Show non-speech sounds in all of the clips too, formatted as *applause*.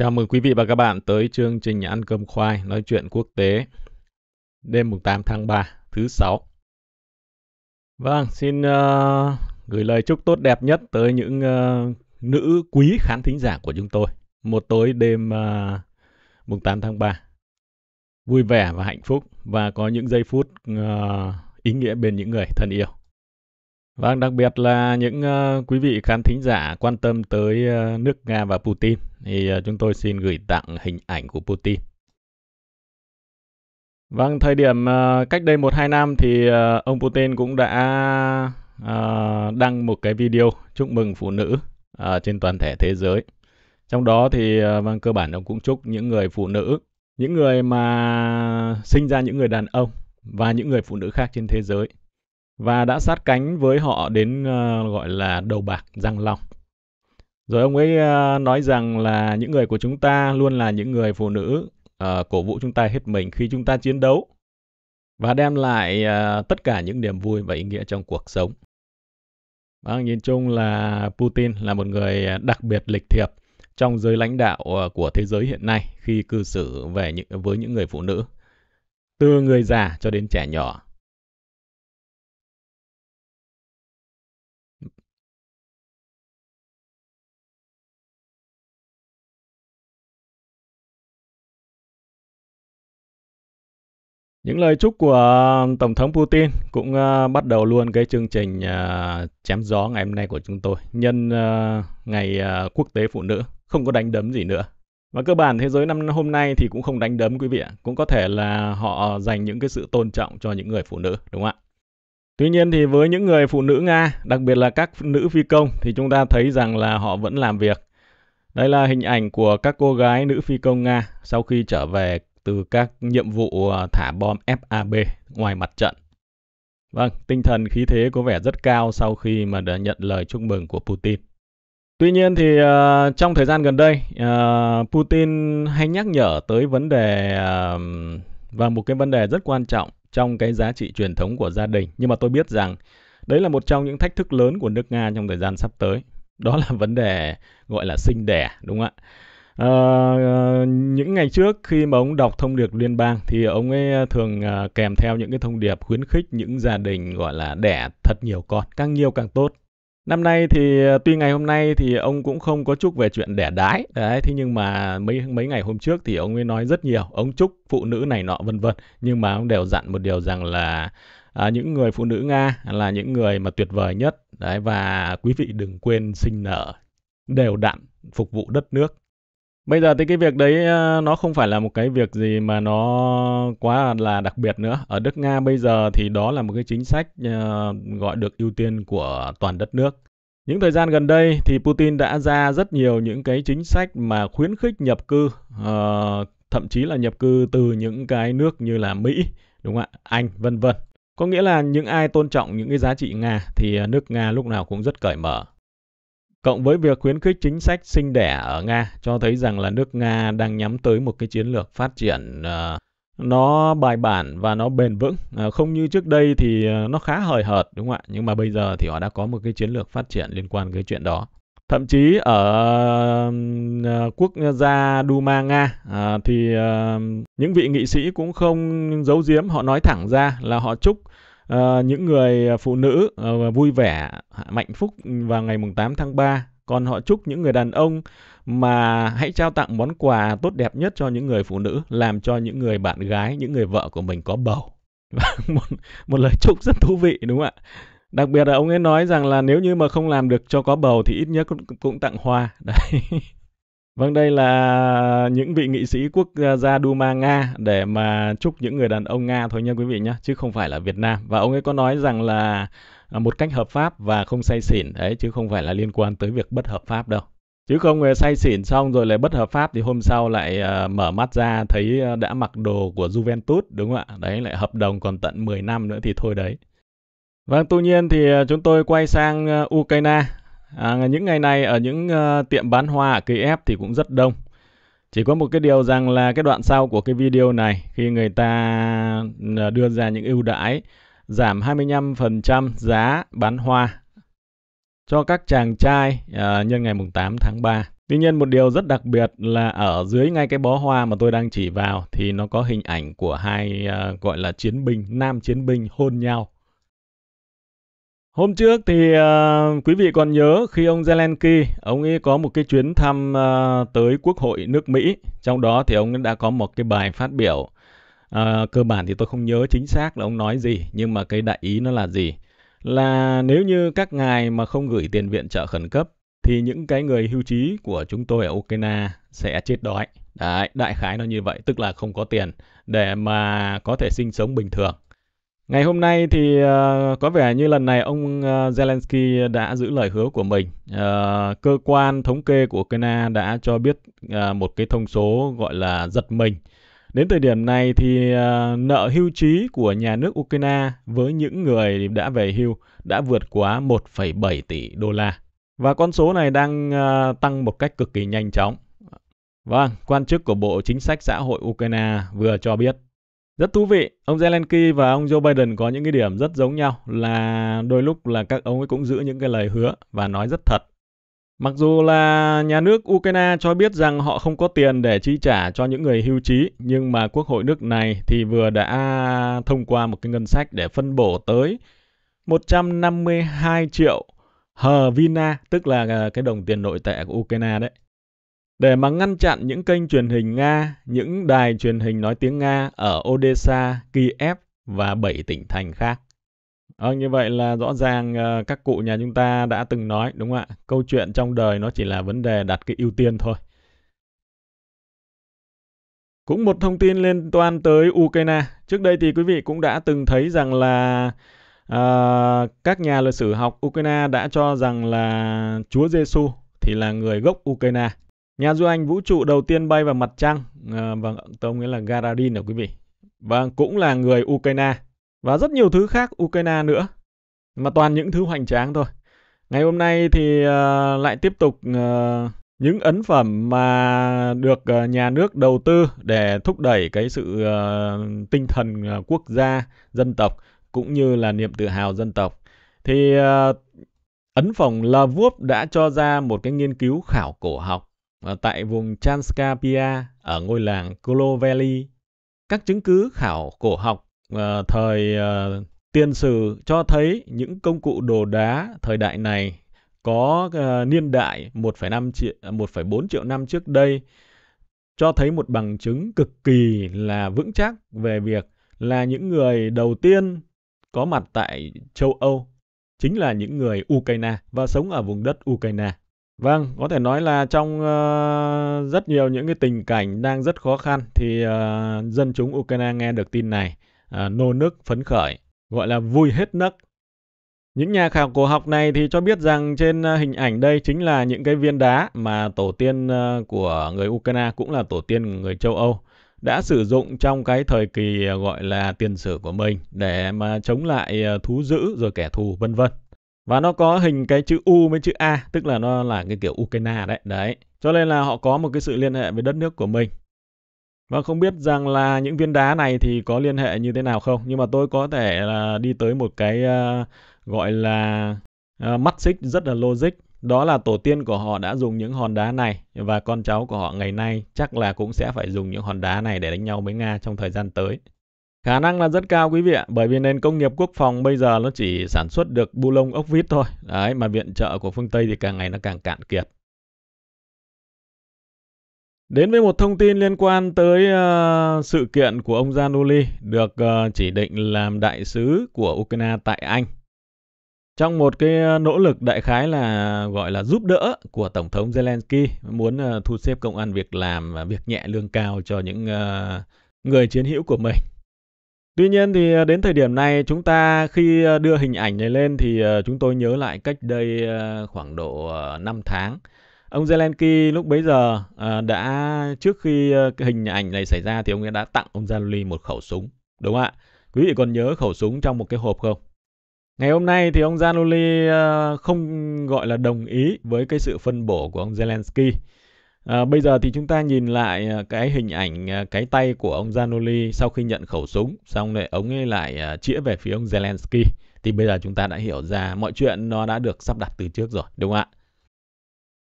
Chào mừng quý vị và các bạn tới chương trình Ăn cơm khoai nói chuyện quốc tế đêm 8 tháng 3, thứ 6. Vâng, xin uh, gửi lời chúc tốt đẹp nhất tới những uh, nữ quý khán thính giả của chúng tôi. Một tối đêm uh, mùng 8 tháng 3. Vui vẻ và hạnh phúc và có những giây phút uh, ý nghĩa bên những người thân yêu. Vâng, đặc biệt là những uh, quý vị khán thính giả quan tâm tới uh, nước Nga và Putin thì uh, chúng tôi xin gửi tặng hình ảnh của Putin. Vâng, thời điểm uh, cách đây 1-2 năm thì uh, ông Putin cũng đã uh, đăng một cái video chúc mừng phụ nữ uh, trên toàn thể thế giới. Trong đó thì uh, vâng cơ bản ông cũng chúc những người phụ nữ, những người mà sinh ra những người đàn ông và những người phụ nữ khác trên thế giới và đã sát cánh với họ đến uh, gọi là đầu bạc răng long. Rồi ông ấy uh, nói rằng là những người của chúng ta luôn là những người phụ nữ uh, cổ vũ chúng ta hết mình khi chúng ta chiến đấu và đem lại uh, tất cả những niềm vui và ý nghĩa trong cuộc sống. Vâng, nhìn chung là Putin là một người đặc biệt lịch thiệp trong giới lãnh đạo của thế giới hiện nay khi cư xử về những, với những người phụ nữ, từ người già cho đến trẻ nhỏ. Những lời chúc của ờ, Tổng thống Putin cũng ờ, bắt đầu luôn cái chương trình ờ, chém gió ngày hôm nay của chúng tôi nhân ngày quốc tế phụ nữ, không có đánh đấm gì nữa. Và cơ bản thế giới năm hôm nay thì cũng không đánh đấm quý vị ạ, cũng có thể là họ dành những cái sự tôn trọng cho những người phụ nữ đúng không ạ? Tuy nhiên thì với những người phụ nữ Nga, đặc biệt là các nữ phi công thì chúng ta thấy rằng là họ vẫn làm việc. Đây là hình ảnh của các cô gái nữ phi công Nga sau khi trở về từ các nhiệm vụ à, thả bom FAB ngoài mặt trận. Vâng, tinh thần khí thế có vẻ rất cao sau khi mà đã nhận lời chúc mừng của Putin. Tuy nhiên thì uh, trong thời gian gần đây, uh, Putin hay nhắc nhở tới vấn đề uh, và một cái vấn đề rất quan trọng trong cái giá trị truyền thống của gia đình. Nhưng mà tôi biết rằng đấy là một trong những thách thức lớn của nước Nga trong thời gian sắp tới. Đó là vấn đề gọi là sinh đẻ, đúng không ạ? À, những ngày trước khi mà ông đọc thông điệp liên bang thì ông ấy ờ, thường kèm theo những cái thông điệp khuyến khích những gia đình gọi là đẻ thật nhiều con, càng nhiều càng tốt. Năm nay thì tuy ngày hôm nay thì ông cũng không có chúc về chuyện đẻ đái đấy thế nhưng mà mấy mấy ngày hôm trước thì ông ấy nói rất nhiều, ông chúc phụ nữ này nọ vân vân nhưng mà ông đều dặn một điều rằng là à, những người phụ nữ Nga là những người mà tuyệt vời nhất đấy và quý vị đừng quên sinh nở đều đặn phục vụ đất nước Bây giờ thì cái việc đấy ờ, nó không phải là một cái việc gì mà nó quá là đặc biệt nữa. Ở Đức Nga bây giờ thì đó là một cái chính sách ờ, gọi được ưu tiên của toàn đất nước. Những thời gian gần đây thì Putin đã ra rất nhiều những cái chính sách mà khuyến khích nhập cư, ờ, thậm chí là nhập cư từ những cái nước như là Mỹ, đúng không ạ, Anh, vân vân. Có nghĩa là những ai tôn trọng những cái giá trị Nga thì nước Nga lúc nào cũng rất cởi mở cộng với việc khuyến khích chính sách sinh đẻ ở Nga cho thấy rằng là nước Nga đang nhắm tới một cái chiến lược phát triển ờ, nó bài bản và nó bền vững ờ, không như trước đây thì ờ, nó khá hời hợt đúng không ạ nhưng mà bây giờ thì họ đã có một cái chiến lược phát triển liên quan cái chuyện đó thậm chí ở quốc gia Duma Nga thì những vị nghị sĩ cũng không giấu giếm họ nói thẳng ra là họ chúc à, những người ờ, phụ nữ à, vui vẻ, hạnh phúc vào ngày mùng 8 tháng 3. Còn họ chúc những người đàn ông mà hãy trao tặng món quà tốt đẹp nhất cho những người phụ nữ, làm cho những người bạn gái, những người vợ của mình có bầu. *laughs* một, một lời chúc rất thú vị đúng không ạ? Đặc biệt là ông ấy nói rằng là nếu như mà không làm được cho có bầu thì ít nhất cũng, cũng tặng hoa. *laughs* Đấy. Vâng, đây là những vị nghị sĩ quốc gia Duma Nga để mà chúc những người đàn ông Nga thôi nha quý vị nhé, chứ không phải là Việt Nam. Và ông ấy có nói rằng là à, một cách hợp pháp và không say xỉn, đấy chứ không phải là liên quan tới việc bất hợp pháp đâu. Chứ không say xỉn xong rồi lại bất hợp pháp thì hôm sau lại à, mở mắt ra thấy à, đã mặc đồ của Juventus đúng không ạ? Đấy lại hợp đồng còn tận 10 năm nữa thì thôi đấy. Vâng, tuy nhiên thì chúng tôi quay sang Ukraine À, những ngày này ở những uh, tiệm bán hoa ở Kiev thì cũng rất đông. Chỉ có một cái điều rằng là cái đoạn sau của cái video này khi người ta ờ, đưa ra những ưu đãi giảm 25% giá bán hoa cho các chàng trai uh, nhân ngày mùng 8 tháng 3. Tuy nhiên một điều rất đặc biệt là ở dưới ngay cái bó hoa mà tôi đang chỉ vào thì nó có hình ảnh của hai uh, gọi là chiến binh, nam chiến binh hôn nhau Hôm trước thì uh, quý vị còn nhớ khi ông Zelensky, ông ấy có một cái chuyến thăm uh, tới Quốc hội nước Mỹ, trong đó thì ông đã có một cái bài phát biểu uh, cơ bản thì tôi không nhớ chính xác là ông nói gì, nhưng mà cái đại ý nó là gì? Là nếu như các ngài mà không gửi tiền viện trợ khẩn cấp thì những cái người hưu trí của chúng tôi ở Ukraine sẽ chết đói. Đấy, đại khái nó như vậy, tức là không có tiền để mà có thể sinh sống bình thường. Ngày hôm nay thì ờ, có vẻ như lần này ông ờ, Zelensky đã giữ lời hứa của mình. Ờ, cơ quan thống kê của Ukraine đã cho biết một cái thông số gọi là giật mình. Đến thời điểm này thì nợ hưu trí của nhà nước Ukraine với những người đã về hưu đã vượt quá 1,7 tỷ đô la. Và con số này đang tăng một cách cực kỳ nhanh chóng. Vâng, quan chức của Bộ Chính sách Xã hội Ukraine vừa cho biết rất thú vị, ông Zelensky và ông Joe Biden có những cái điểm rất giống nhau là đôi lúc là các ông ấy cũng giữ những cái lời hứa và nói rất thật. Mặc dù là nhà nước Ukraine cho biết rằng họ không có tiền để chi trả cho những người hưu trí, nhưng mà Quốc hội nước này thì vừa đã thông qua một cái ngân sách để phân bổ tới 152 triệu hờ vina, tức là à, cái đồng tiền nội tệ của Ukraine đấy, để mà ngăn chặn những kênh truyền hình Nga, những đài truyền hình nói tiếng Nga ở Odessa, Kiev và 7 tỉnh thành khác. À, như vậy là rõ ràng ờ, các cụ nhà chúng ta đã từng nói đúng không ạ? Câu chuyện trong đời nó chỉ là vấn đề đặt cái ưu tiên thôi. Cũng một thông tin liên quan tới Ukraine. Trước đây thì quý vị cũng đã từng thấy rằng là à, các nhà lịch sử học Ukraine đã cho rằng là Chúa Giêsu thì là người gốc Ukraine. Nhà du hành vũ trụ đầu tiên bay vào mặt trăng, à, vâng, tôi nghĩa là Gagarin ở quý vị. và vâng, cũng là người Ukraine và rất nhiều thứ khác Ukraine nữa. Mà toàn những thứ hoành tráng thôi. Ngày hôm nay thì à, lại tiếp tục à, những ấn phẩm mà được à, nhà nước đầu tư để thúc đẩy cái sự à, tinh thần à, quốc gia, dân tộc cũng như là niềm tự hào dân tộc. Thì à, ấn phẩm Lavrov đã cho ra một cái nghiên cứu khảo cổ học Ờ, tại vùng Transcarpia ở ngôi làng Clovelly. Các chứng cứ khảo cổ học uh, thời uh, ờ, tiền sử cho thấy những công cụ đồ đá thời đại này có uh, niên đại 1,5 triệu 1,4 triệu năm trước đây cho thấy một bằng chứng cực kỳ là vững chắc về việc là những người đầu tiên có mặt tại châu Âu chính là những người Ukraine và sống ở vùng đất Ukraine. Vâng, có thể nói là trong, ơ, ờ, rất nhiều những cái tình cảnh đang rất khó khăn thì, ờ, dân chúng Ukraine nghe được tin này, ờ, nô nức phấn khởi, gọi là vui hết nấc. Những nhà khảo cổ học này thì cho biết rằng trên, a, ờ, hình ảnh đây chính là những cái viên đá mà tổ tiên, ơ, ờ, của người Ukraine cũng là tổ tiên người châu Âu đã sử dụng trong cái thời kỳ, gọi là, tiền sử của mình để mà chống lại, thú dữ rồi kẻ thù, vân vân và nó có hình cái chữ U với chữ A tức là nó là cái kiểu Ukraine đấy đấy cho nên là họ có một cái sự liên hệ với đất nước của mình và không biết rằng là những viên đá này thì có liên hệ như thế nào không nhưng mà tôi có thể là đi tới một cái uh, gọi là uh, mắt xích rất là logic đó là tổ tiên của họ đã dùng những hòn đá này và con cháu của họ ngày nay chắc là cũng sẽ phải dùng những hòn đá này để đánh nhau với Nga trong thời gian tới Khả năng là rất cao quý vị ạ, bởi vì nền công nghiệp quốc phòng bây giờ nó chỉ sản xuất được bu lông ốc vít thôi. Đấy, mà viện trợ của phương Tây thì càng ngày nó càng cạn kiệt. Đến với một thông tin liên quan tới uh, sự kiện của ông Zanuli được uh, chỉ định làm đại sứ của Ukraine tại Anh. Trong một cái ờ, nỗ lực đại khái là gọi là giúp đỡ của Tổng thống Zelensky muốn uh, thu xếp công an việc làm và việc nhẹ lương cao cho những uh, người chiến hữu của mình. Tuy nhiên thì à, đến thời điểm này chúng ta khi à, đưa hình ảnh này lên thì à, chúng tôi nhớ lại cách đây khoảng độ 5 tháng. Ông Zelensky lúc bấy giờ đã trước khi hình ảnh này xảy ra thì ông ấy đã tặng ông Zelensky một khẩu súng. Đúng không ạ? Quý vị còn nhớ khẩu súng trong một cái hộp không? Ngày hôm nay thì ông Zelensky không gọi là đồng ý với cái sự phân bổ của ông Zelensky. À, bây giờ thì chúng ta nhìn lại ờ, cái hình ảnh ờ, cái tay của ông Zanoli sau khi nhận khẩu súng, xong lại ống ấy lại chĩa về phía ông Zelensky. Thì bây giờ chúng ta đã hiểu ra mọi chuyện nó đã được sắp đặt từ trước rồi, đúng không ạ?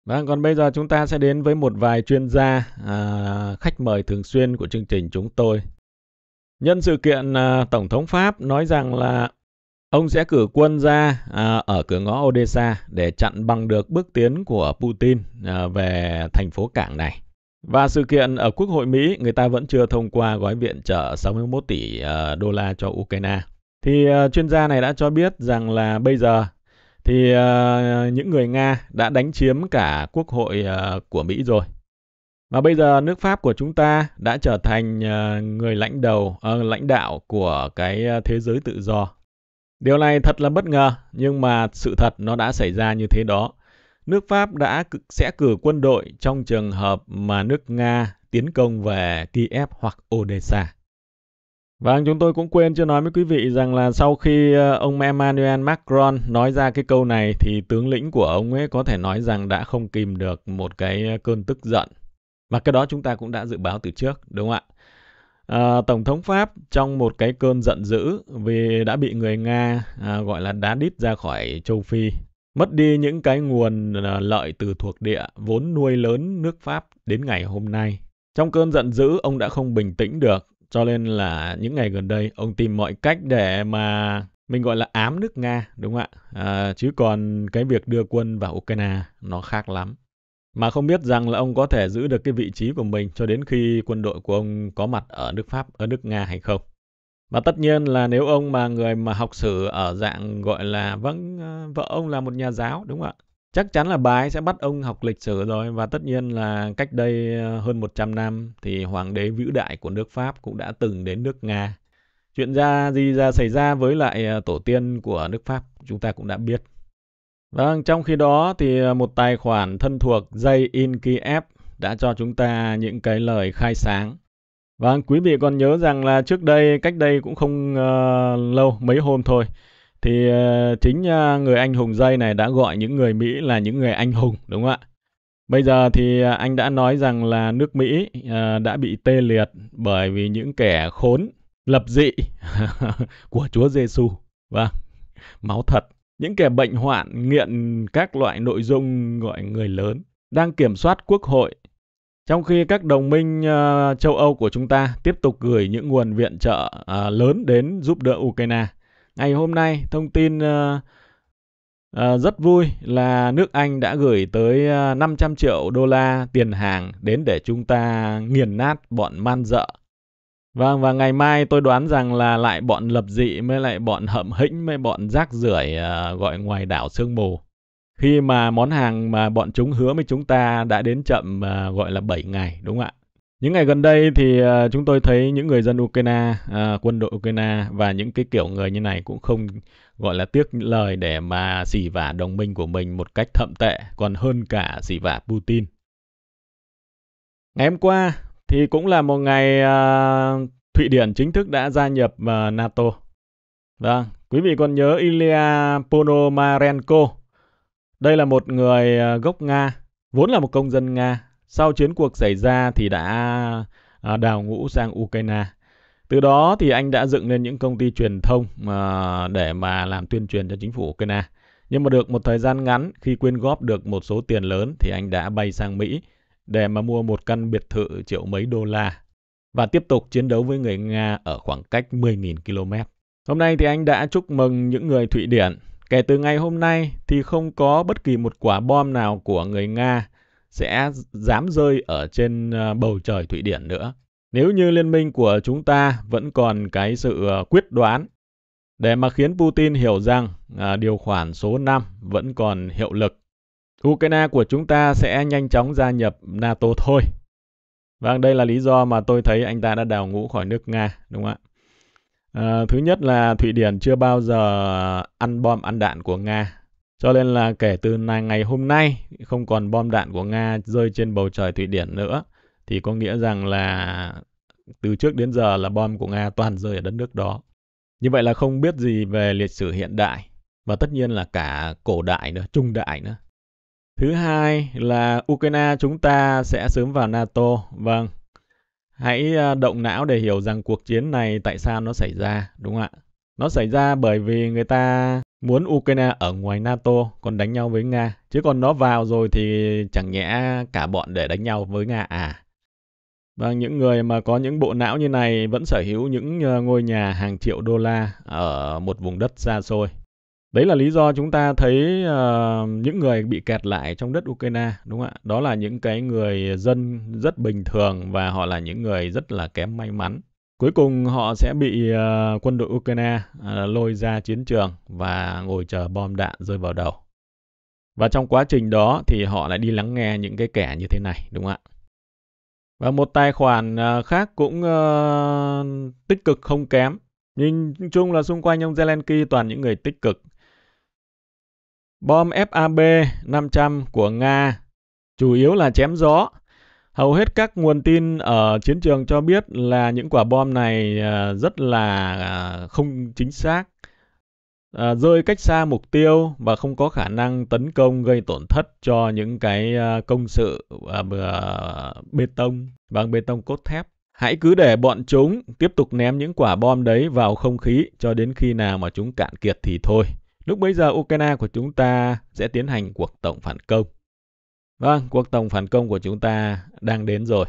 Vâng, còn bây giờ chúng ta sẽ đến với một vài chuyên gia, à, khách mời thường xuyên của chương trình chúng tôi. Nhân sự kiện à, Tổng thống Pháp nói rằng là Ông sẽ cử quân ra à, ở cửa ngõ Odessa để chặn bằng được bước tiến của Putin à, về thành phố cảng này. Và sự kiện ở Quốc hội Mỹ, người ta vẫn chưa thông qua gói viện trợ 61 tỷ à, đô la cho Ukraine. Thì à, chuyên gia này đã cho biết rằng là bây giờ thì à, những người Nga đã đánh chiếm cả Quốc hội à, của Mỹ rồi. Và bây giờ nước Pháp của chúng ta đã trở thành à, người lãnh đầu ờ, lãnh đạo của cái à, thế giới tự do Điều này thật là bất ngờ, nhưng mà sự thật nó đã xảy ra như thế đó. Nước Pháp đã sẽ cử quân đội trong trường hợp mà nước Nga tiến công về Kiev hoặc Odessa. Và vâng, chúng tôi cũng quên chưa nói với quý vị rằng là sau khi ờ, ông Emmanuel Macron nói ra cái câu này thì tướng lĩnh của ông ấy có thể nói rằng đã không kìm được một cái ờ, cơn tức giận. Và cái đó chúng ta cũng đã dự báo từ trước, đúng không ạ? À, Tổng thống Pháp trong một cái cơn giận dữ vì đã bị người Nga à, gọi là đá đít ra khỏi châu Phi, mất đi những cái nguồn à, lợi từ thuộc địa vốn nuôi lớn nước Pháp đến ngày hôm nay. Trong cơn giận dữ, ông đã không bình tĩnh được, cho nên là những ngày gần đây, ông tìm mọi cách để mà mình gọi là ám nước Nga, đúng không ạ? À, chứ còn cái việc đưa quân vào Ukraine nó khác lắm mà không biết rằng là ông có thể giữ được cái vị trí của mình cho đến khi quân đội của ông có mặt ở nước Pháp, ở nước Nga hay không. Và tất nhiên là nếu ông mà người mà học sử ở dạng gọi là vâng ờ, vợ ông là một nhà giáo đúng không ạ? Chắc chắn là bà ấy sẽ bắt ông học lịch sử rồi và tất nhiên là cách đây ờ, hơn 100 năm thì hoàng đế vĩ đại của nước Pháp cũng đã từng đến nước Nga. Chuyện ra gì ra xảy ra với lại ờ, tổ tiên của nước Pháp chúng ta cũng đã biết Vâng, trong khi đó thì ờ, một tài khoản thân thuộc Jay in Kiev đã cho chúng ta những cái lời khai sáng. Vâng, quý vị còn nhớ rằng là trước đây, cách đây cũng không uh, lâu, mấy hôm thôi, thì uh, chính uh, người anh hùng Jay này đã gọi những người Mỹ là những người anh hùng, đúng không ạ? Bây giờ thì anh đã nói rằng là nước Mỹ uh, đã bị tê liệt bởi vì những kẻ khốn lập dị *laughs* của Chúa Giêsu. Vâng, máu thật những kẻ bệnh hoạn nghiện các loại nội dung gọi người lớn đang kiểm soát quốc hội trong khi các đồng minh uh, châu Âu của chúng ta tiếp tục gửi những nguồn viện trợ uh, lớn đến giúp đỡ Ukraine. Ngày hôm nay, thông tin uh, uh, rất vui là nước Anh đã gửi tới uh, 500 triệu đô la tiền hàng đến để chúng ta nghiền nát bọn man dợ Vâng, và ngày mai tôi đoán rằng là lại bọn lập dị mới lại bọn hậm hĩnh mới bọn rác rưởi uh, gọi ngoài đảo sương mù. Khi mà món hàng mà bọn chúng hứa với chúng ta đã đến chậm uh, gọi là 7 ngày, đúng không ạ? Những ngày gần đây thì uh, chúng tôi thấy những người dân Ukraine, uh, quân đội Ukraine và những cái kiểu người như này cũng không gọi là tiếc lời để mà xỉ vả đồng minh của mình một cách thậm tệ, còn hơn cả xỉ vả Putin. Ngày hôm qua, thì cũng là một ngày uh, Thụy Điển chính thức đã gia nhập uh, NATO. Vâng, quý vị còn nhớ Ilya Ponomarenko. Đây là một người à, gốc Nga, vốn là một công dân Nga. Sau chiến cuộc xảy ra thì đã uh, đào ngũ sang Ukraine. Từ đó thì anh đã dựng lên những công ty truyền thông uh, để mà làm tuyên truyền cho chính phủ Ukraine. Nhưng mà được một thời gian ngắn, khi quyên góp được một số tiền lớn thì anh đã bay sang Mỹ để mà mua một căn biệt thự triệu mấy đô la và tiếp tục chiến đấu với người Nga ở khoảng cách 10.000 km. Hôm nay thì anh đã chúc mừng những người Thụy Điển. Kể từ ngày hôm nay thì không có bất kỳ một quả bom nào của người Nga sẽ dám rơi ở trên ờ, bầu trời Thụy Điển nữa. Nếu như liên minh của chúng ta vẫn còn cái sự ờ, quyết đoán để mà khiến Putin hiểu rằng à, điều khoản số 5 vẫn còn hiệu lực Ukraine của chúng ta sẽ nhanh chóng gia nhập NATO thôi. Vâng, đây là lý do mà tôi thấy anh ta đã đào ngũ khỏi nước Nga, đúng không ạ? À, thứ nhất là Thụy Điển chưa bao giờ ăn bom ăn đạn của Nga. Cho nên là kể từ ngày hôm nay không còn bom đạn của Nga rơi trên bầu trời Thụy Điển nữa. Thì có nghĩa rằng là từ trước đến giờ là bom của Nga toàn rơi ở đất nước đó. Như vậy là không biết gì về lịch sử hiện đại. Và tất nhiên là cả cổ đại nữa, trung đại nữa. Thứ hai là Ukraine chúng ta sẽ sớm vào NATO. Vâng. Hãy ờ, động não để hiểu rằng cuộc chiến này tại sao nó xảy ra, đúng không ạ? Nó xảy ra bởi vì người ta muốn Ukraine ở ngoài NATO còn đánh nhau với Nga. Chứ còn nó vào rồi thì chẳng nhẽ cả bọn để đánh nhau với Nga à. Và vâng, những người mà có những bộ não như này vẫn sở hữu những ờ, ngôi nhà hàng triệu đô la ở một vùng đất xa xôi. Đấy là lý do chúng ta thấy uh, những người bị kẹt lại trong đất Ukraine, đúng không ạ? Đó là những cái người dân rất bình thường và họ là những người rất là kém may mắn. Cuối cùng họ sẽ bị uh, quân đội Ukraine uh, lôi ra chiến trường và ngồi chờ bom đạn rơi vào đầu. Và trong quá trình đó thì họ lại đi lắng nghe những cái kẻ như thế này, đúng không ạ? Và một tài khoản khác cũng uh, tích cực không kém. Nhìn chung là xung quanh ông Zelensky toàn những người tích cực. Bom FAB 500 của Nga chủ yếu là chém gió. Hầu hết các nguồn tin ở chiến trường cho biết là những quả bom này à, rất là à, không chính xác, à, rơi cách xa mục tiêu và không có khả năng tấn công gây tổn thất cho những cái công sự bê tông, bằng bê tông cốt thép. Hãy cứ để bọn chúng tiếp tục ném những quả bom đấy vào không khí cho đến khi nào mà chúng cạn kiệt thì thôi. Lúc bấy giờ Ukraine của chúng ta sẽ tiến hành cuộc tổng phản công. Vâng, cuộc tổng phản công của chúng ta đang đến rồi.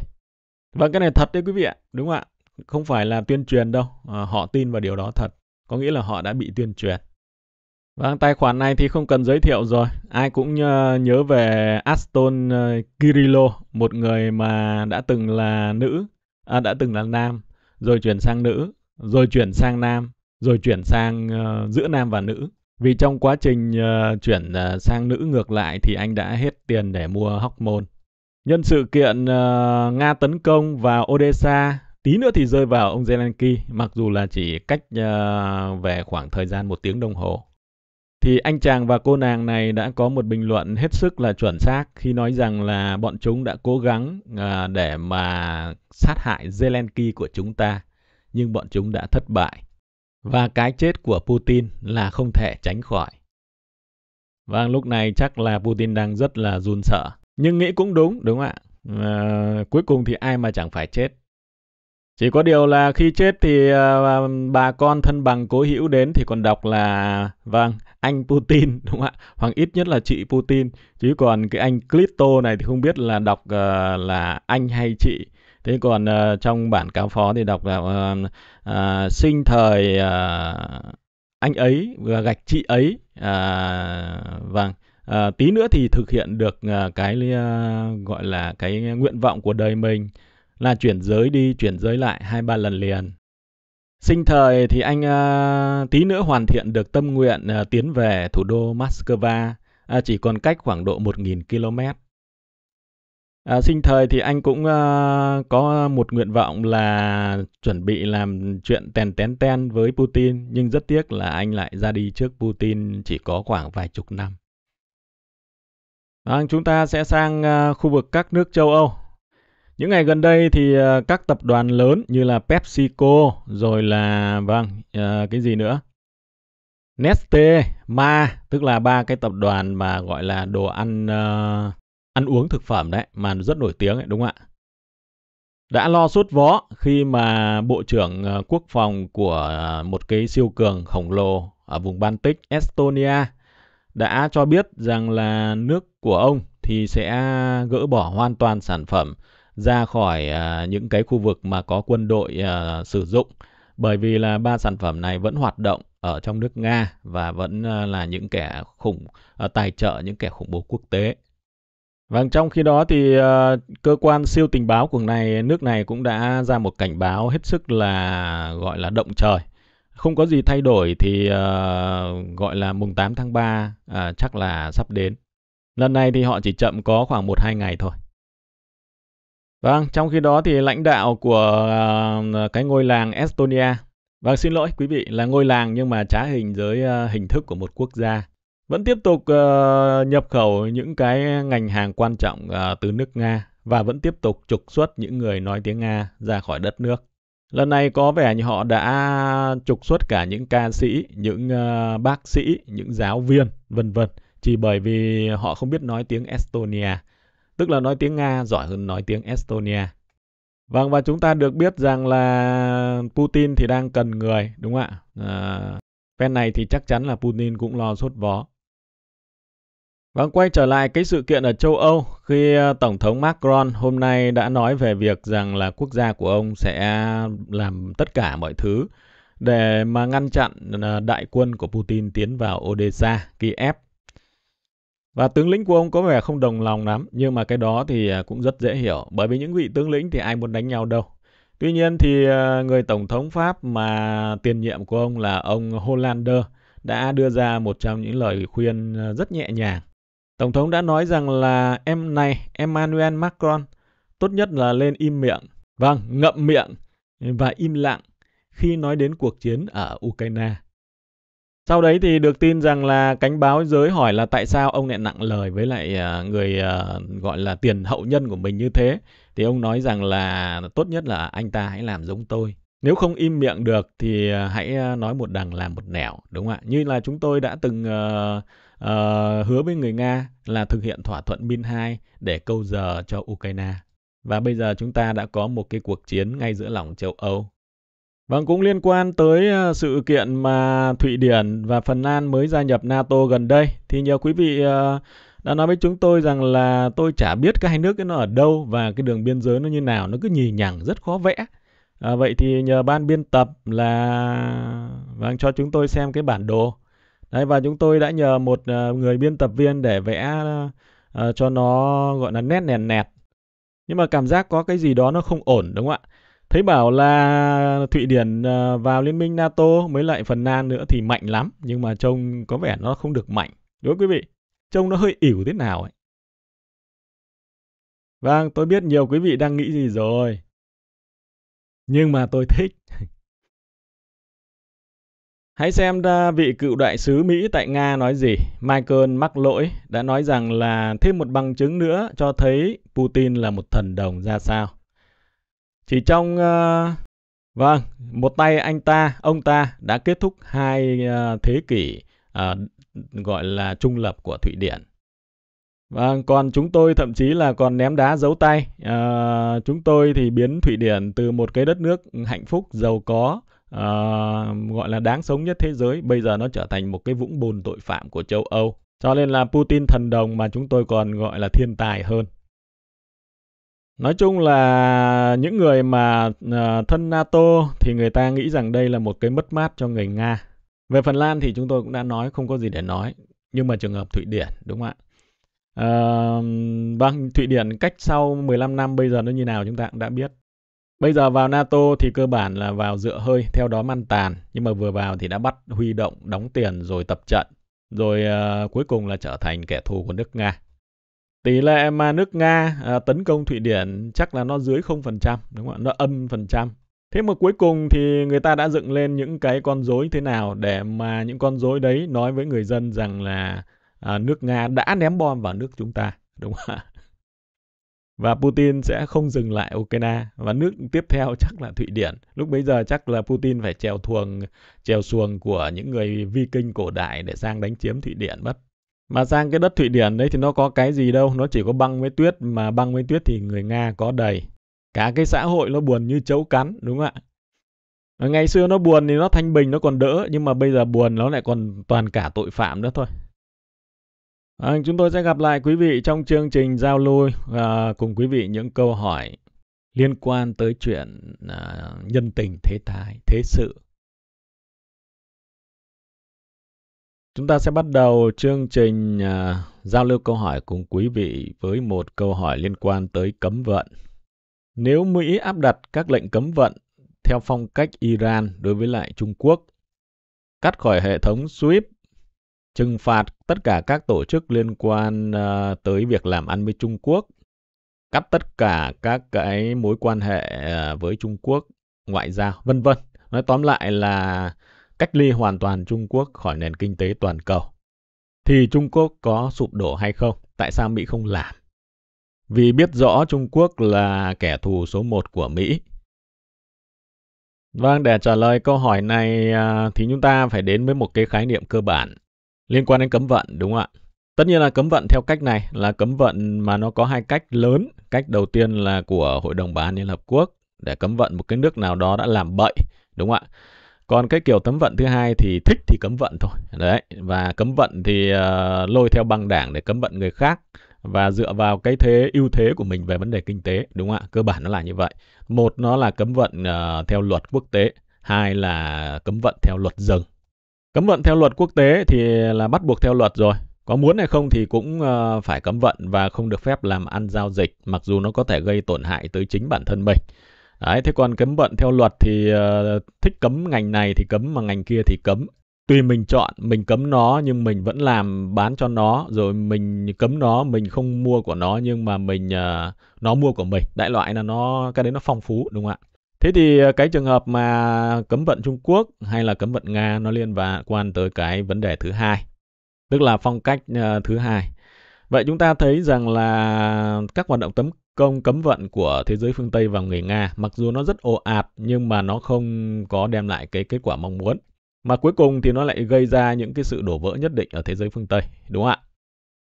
Vâng, cái này thật đấy quý vị ạ, đúng không ạ? Không phải là tuyên truyền đâu, à, họ tin vào điều đó thật. Có nghĩa là họ đã bị tuyên truyền. Vâng, tài khoản này thì không cần giới thiệu rồi. Ai cũng nhớ, về Aston Kirillo, ờ, một người mà đã từng là nữ, à, đã từng là nam, rồi chuyển sang nữ, rồi chuyển sang nam, rồi chuyển sang uh, giữa nam và nữ. Vì trong quá trình uh, chuyển uh, sang nữ ngược lại thì anh đã hết tiền để mua hormone. Nhân sự kiện uh, Nga tấn công vào Odessa, tí nữa thì rơi vào ông Zelensky, mặc dù là chỉ cách uh, về khoảng thời gian một tiếng đồng hồ. Thì anh chàng và cô nàng này đã có một bình luận hết sức là chuẩn xác khi nói rằng là bọn chúng đã cố gắng uh, để mà sát hại Zelensky của chúng ta, nhưng bọn chúng đã thất bại. Và cái chết của Putin là không thể tránh khỏi. Vâng, lúc này chắc là Putin đang rất là run sợ. Nhưng nghĩ cũng đúng, đúng không ạ? À, cuối cùng thì ai mà chẳng phải chết. Chỉ có điều là khi chết thì uh, bà con thân bằng cố hữu đến thì còn đọc là vâng, anh Putin *laughs* đúng không ạ? Hoặc ít nhất là chị Putin, chứ còn cái anh Clito này thì không biết là đọc uh, là anh hay chị thế còn uh, trong bản cáo phó thì đọc là uh, uh, sinh thời uh, anh ấy và gạch chị ấy à, vâng à, tí nữa thì thực hiện được à, cái à, gọi là cái nguyện vọng của đời mình là chuyển giới đi chuyển giới lại hai ba lần liền sinh thời thì anh à, tí nữa hoàn thiện được tâm nguyện à, tiến về thủ đô Moscow à, chỉ còn cách khoảng độ 1.000 km À, sinh thời thì anh cũng, ơ, ờ, có một nguyện vọng là chuẩn bị làm chuyện tèn tén ten với Putin, nhưng rất tiếc là anh lại ra đi trước Putin chỉ có khoảng vài chục năm. À, chúng ta sẽ sang, a, ờ, khu vực các nước châu Âu. Những ngày gần đây thì, ờ, các tập đoàn lớn như là PepsiCo, rồi là vâng, ờ, cái gì nữa? Neste, Ma, tức là ba cái tập đoàn mà, gọi là, đồ ăn, ơ ờ, ăn uống thực phẩm đấy mà rất nổi tiếng ấy, đúng không ạ? Đã lo sốt vó khi mà Bộ trưởng ờ, Quốc phòng của ờ, một cái siêu cường khổng lồ ở vùng Baltic Estonia đã cho biết rằng là nước của ông thì sẽ gỡ bỏ hoàn toàn sản phẩm ra khỏi ờ, những cái khu vực mà có quân đội sử dụng bởi vì là ba sản phẩm này vẫn hoạt động ở trong nước Nga và vẫn là những kẻ khủng tài trợ những kẻ khủng bố quốc tế. Vâng, trong khi đó thì uh, cơ quan siêu tình báo của này nước này cũng đã ra một cảnh báo hết sức là gọi là động trời. Không có gì thay đổi thì uh, gọi là mùng 8 tháng 3 uh, ờ, chắc là sắp đến. Lần này thì họ chỉ chậm có khoảng 1 2 ngày thôi. Vâng, trong khi đó thì lãnh đạo của uh, cái ngôi làng Estonia, vâng xin lỗi quý vị là ngôi làng nhưng mà trá hình dưới uh, hình thức của một quốc gia vẫn tiếp tục uh, nhập khẩu những cái ngành hàng quan trọng uh, từ nước Nga và vẫn tiếp tục trục xuất những người nói tiếng Nga ra khỏi đất nước. Lần này có vẻ như họ đã trục xuất cả những ca sĩ, những uh, bác sĩ, những giáo viên, vân vân, chỉ bởi vì họ không biết nói tiếng Estonia, tức là nói tiếng Nga giỏi hơn nói tiếng Estonia. Vâng và chúng ta được biết rằng là Putin thì đang cần người, đúng không ạ? À, phen này thì chắc chắn là Putin cũng lo sốt vó. Vâng, quay trở lại cái sự kiện ở châu Âu khi ờ, Tổng thống Macron hôm nay đã nói về việc rằng là quốc gia của ông sẽ làm tất cả mọi thứ để mà ngăn chặn ờ, đại quân của Putin tiến vào Odessa, Kiev. Và tướng lĩnh của ông có vẻ không đồng lòng lắm, nhưng mà cái đó thì ờ, cũng rất dễ hiểu, bởi vì những vị tướng lĩnh thì ai muốn đánh nhau đâu. Tuy nhiên thì người Tổng thống Pháp mà tiền nhiệm của ông là ông Hollander đã đưa ra một trong những lời khuyên rất nhẹ nhàng Tổng thống đã nói rằng là em này, Emmanuel Macron, tốt nhất là lên im miệng. Vâng, ngậm miệng và im lặng khi nói đến cuộc chiến ở Ukraine. Sau đấy thì được tin rằng là cánh báo giới hỏi là tại sao ông lại nặng lời với lại à, người à, gọi là tiền hậu nhân của mình như thế. Thì ông nói rằng là tốt nhất là anh ta hãy làm giống tôi. Nếu không im miệng được thì à, hãy nói một đằng làm một nẻo, đúng không ạ? Như là chúng tôi đã từng uh, uh, hứa với người Nga là thực hiện thỏa thuận Min 2 để câu giờ cho Ukraine. Và bây giờ chúng ta đã có một cái cuộc chiến ngay giữa lòng châu Âu. và vâng, cũng liên quan tới ờ, sự kiện mà Thụy Điển và Phần Lan mới gia nhập NATO gần đây, thì nhiều quý vị ờ, đã nói với chúng tôi rằng là tôi chả biết cái hai nước nó ở đâu và cái đường biên giới nó như nào, nó cứ nhì nhằng rất khó vẽ. À, vậy thì nhờ ban biên tập là vâng, cho chúng tôi xem cái bản đồ Đấy, và chúng tôi đã nhờ một ờ, người biên tập viên để vẽ uh, cho nó gọi là nét nẹt nẹt. Nhưng mà cảm giác có cái gì đó nó không ổn đúng không ạ? Thấy bảo là Thụy Điển ờ, vào Liên minh NATO mới lại Phần Lan nữa thì mạnh lắm. Nhưng mà trông có vẻ nó không được mạnh. Đúng không quý vị? Trông nó hơi ỉu thế nào ấy. Vâng, tôi biết nhiều quý vị đang nghĩ gì rồi. Nhưng mà tôi thích. Hãy xem vị cựu đại sứ Mỹ tại Nga nói gì. Michael mắc lỗi đã nói rằng là thêm một bằng chứng nữa cho thấy Putin là một thần đồng ra sao. Chỉ trong... Uh, vâng, một tay anh ta, ông ta đã kết thúc hai uh, thế kỷ uh, gọi là trung lập của Thụy Điển. Vâng, còn chúng tôi thậm chí là còn ném đá giấu tay. Uh, chúng tôi thì biến Thụy Điển từ một cái đất nước hạnh phúc, giàu có, uh, gọi là đáng sống nhất thế giới bây giờ nó trở thành một cái vũng bùn tội phạm của châu Âu. Cho nên là Putin thần đồng mà chúng tôi còn gọi là thiên tài hơn. Nói chung là những người mà uh, thân NATO thì người ta nghĩ rằng đây là một cái mất mát cho người Nga. Về Phần Lan thì chúng tôi cũng đã nói không có gì để nói. Nhưng mà trường hợp Thụy Điển đúng không ạ? Uh, vâng, Thụy Điển cách sau 15 năm bây giờ nó như nào chúng ta cũng đã biết. Bây giờ vào NATO thì cơ bản là vào dựa hơi, theo đó man tàn. Nhưng mà vừa vào thì đã bắt huy động, đóng tiền rồi tập trận. Rồi uh, cuối cùng là trở thành kẻ thù của nước Nga. Tỷ lệ mà nước Nga uh, tấn công Thụy Điển chắc là nó dưới 0%, đúng không ạ? Nó âm phần trăm. Thế mà cuối cùng thì người ta đã dựng lên những cái con dối thế nào để mà những con dối đấy nói với người dân rằng là uh, nước Nga đã ném bom vào nước chúng ta, đúng không ạ? và Putin sẽ không dừng lại Ukraine và nước tiếp theo chắc là Thụy Điển. Lúc bấy giờ chắc là Putin phải trèo thuồng, trèo xuồng của những người vi kinh cổ đại để sang đánh chiếm Thụy Điển mất. Mà sang cái đất Thụy Điển đấy thì nó có cái gì đâu, nó chỉ có băng với tuyết mà băng với tuyết thì người Nga có đầy. Cả cái xã hội nó buồn như chấu cắn, đúng không ạ? Ngày xưa nó buồn thì nó thanh bình nó còn đỡ, nhưng mà bây giờ buồn nó lại còn toàn cả tội phạm nữa thôi. À, chúng tôi sẽ gặp lại quý vị trong chương trình giao lưu à, cùng quý vị những câu hỏi liên quan tới chuyện à, nhân tình thế thái thế sự. Chúng ta sẽ bắt đầu chương trình à, giao lưu câu hỏi cùng quý vị với một câu hỏi liên quan tới cấm vận. Nếu Mỹ áp đặt các lệnh cấm vận theo phong cách Iran đối với lại Trung Quốc, cắt khỏi hệ thống SWIFT trừng phạt tất cả các tổ chức liên quan ờ, tới việc làm ăn với Trung Quốc, cắt tất cả các cái mối quan hệ ờ, với Trung Quốc, ngoại giao, vân vân. Nói tóm lại là cách ly hoàn toàn Trung Quốc khỏi nền kinh tế toàn cầu. Thì Trung Quốc có sụp đổ hay không? Tại sao Mỹ không làm? Vì biết rõ Trung Quốc là kẻ thù số một của Mỹ. Vâng, để trả lời câu hỏi này ờ, thì chúng ta phải đến với một cái khái niệm cơ bản liên quan đến cấm vận đúng không ạ? Tất nhiên là cấm vận theo cách này là cấm vận mà nó có hai cách lớn. Cách đầu tiên là của Hội đồng Bảo an Liên Hợp Quốc để cấm vận một cái nước nào đó đã làm bậy, đúng không ạ? Còn cái kiểu tấm vận thứ hai thì thích thì cấm vận thôi. Đấy, và cấm vận thì uh, lôi theo băng đảng để cấm vận người khác và dựa vào cái thế ưu thế của mình về vấn đề kinh tế, đúng không ạ? Cơ bản nó là như vậy. Một nó là cấm vận uh, theo luật quốc tế, hai là cấm vận theo luật rừng Cấm vận theo luật quốc tế thì là bắt buộc theo luật rồi. Có muốn hay không thì cũng ờ, phải cấm vận và không được phép làm ăn giao dịch mặc dù nó có thể gây tổn hại tới chính bản thân mình. Đấy, thế còn cấm vận theo luật thì ờ, thích cấm ngành này thì cấm mà ngành kia thì cấm. Tùy mình chọn, mình cấm nó nhưng mình vẫn làm bán cho nó rồi mình cấm nó, mình không mua của nó nhưng mà mình ờ, nó mua của mình. Đại loại là nó cái đấy nó phong phú đúng không ạ? Thế thì ờ, cái trường hợp mà cấm vận Trung Quốc hay là cấm vận Nga nó liên và quan tới cái vấn đề thứ hai, tức là phong cách uh, thứ hai. Vậy chúng ta thấy rằng là các hoạt động tấn công cấm vận của thế giới phương Tây vào người Nga, mặc dù nó rất ồ ạt nhưng mà nó không có đem lại cái kết quả mong muốn. Mà cuối cùng thì nó lại gây ra những cái sự đổ vỡ nhất định ở thế giới phương Tây, đúng không ạ?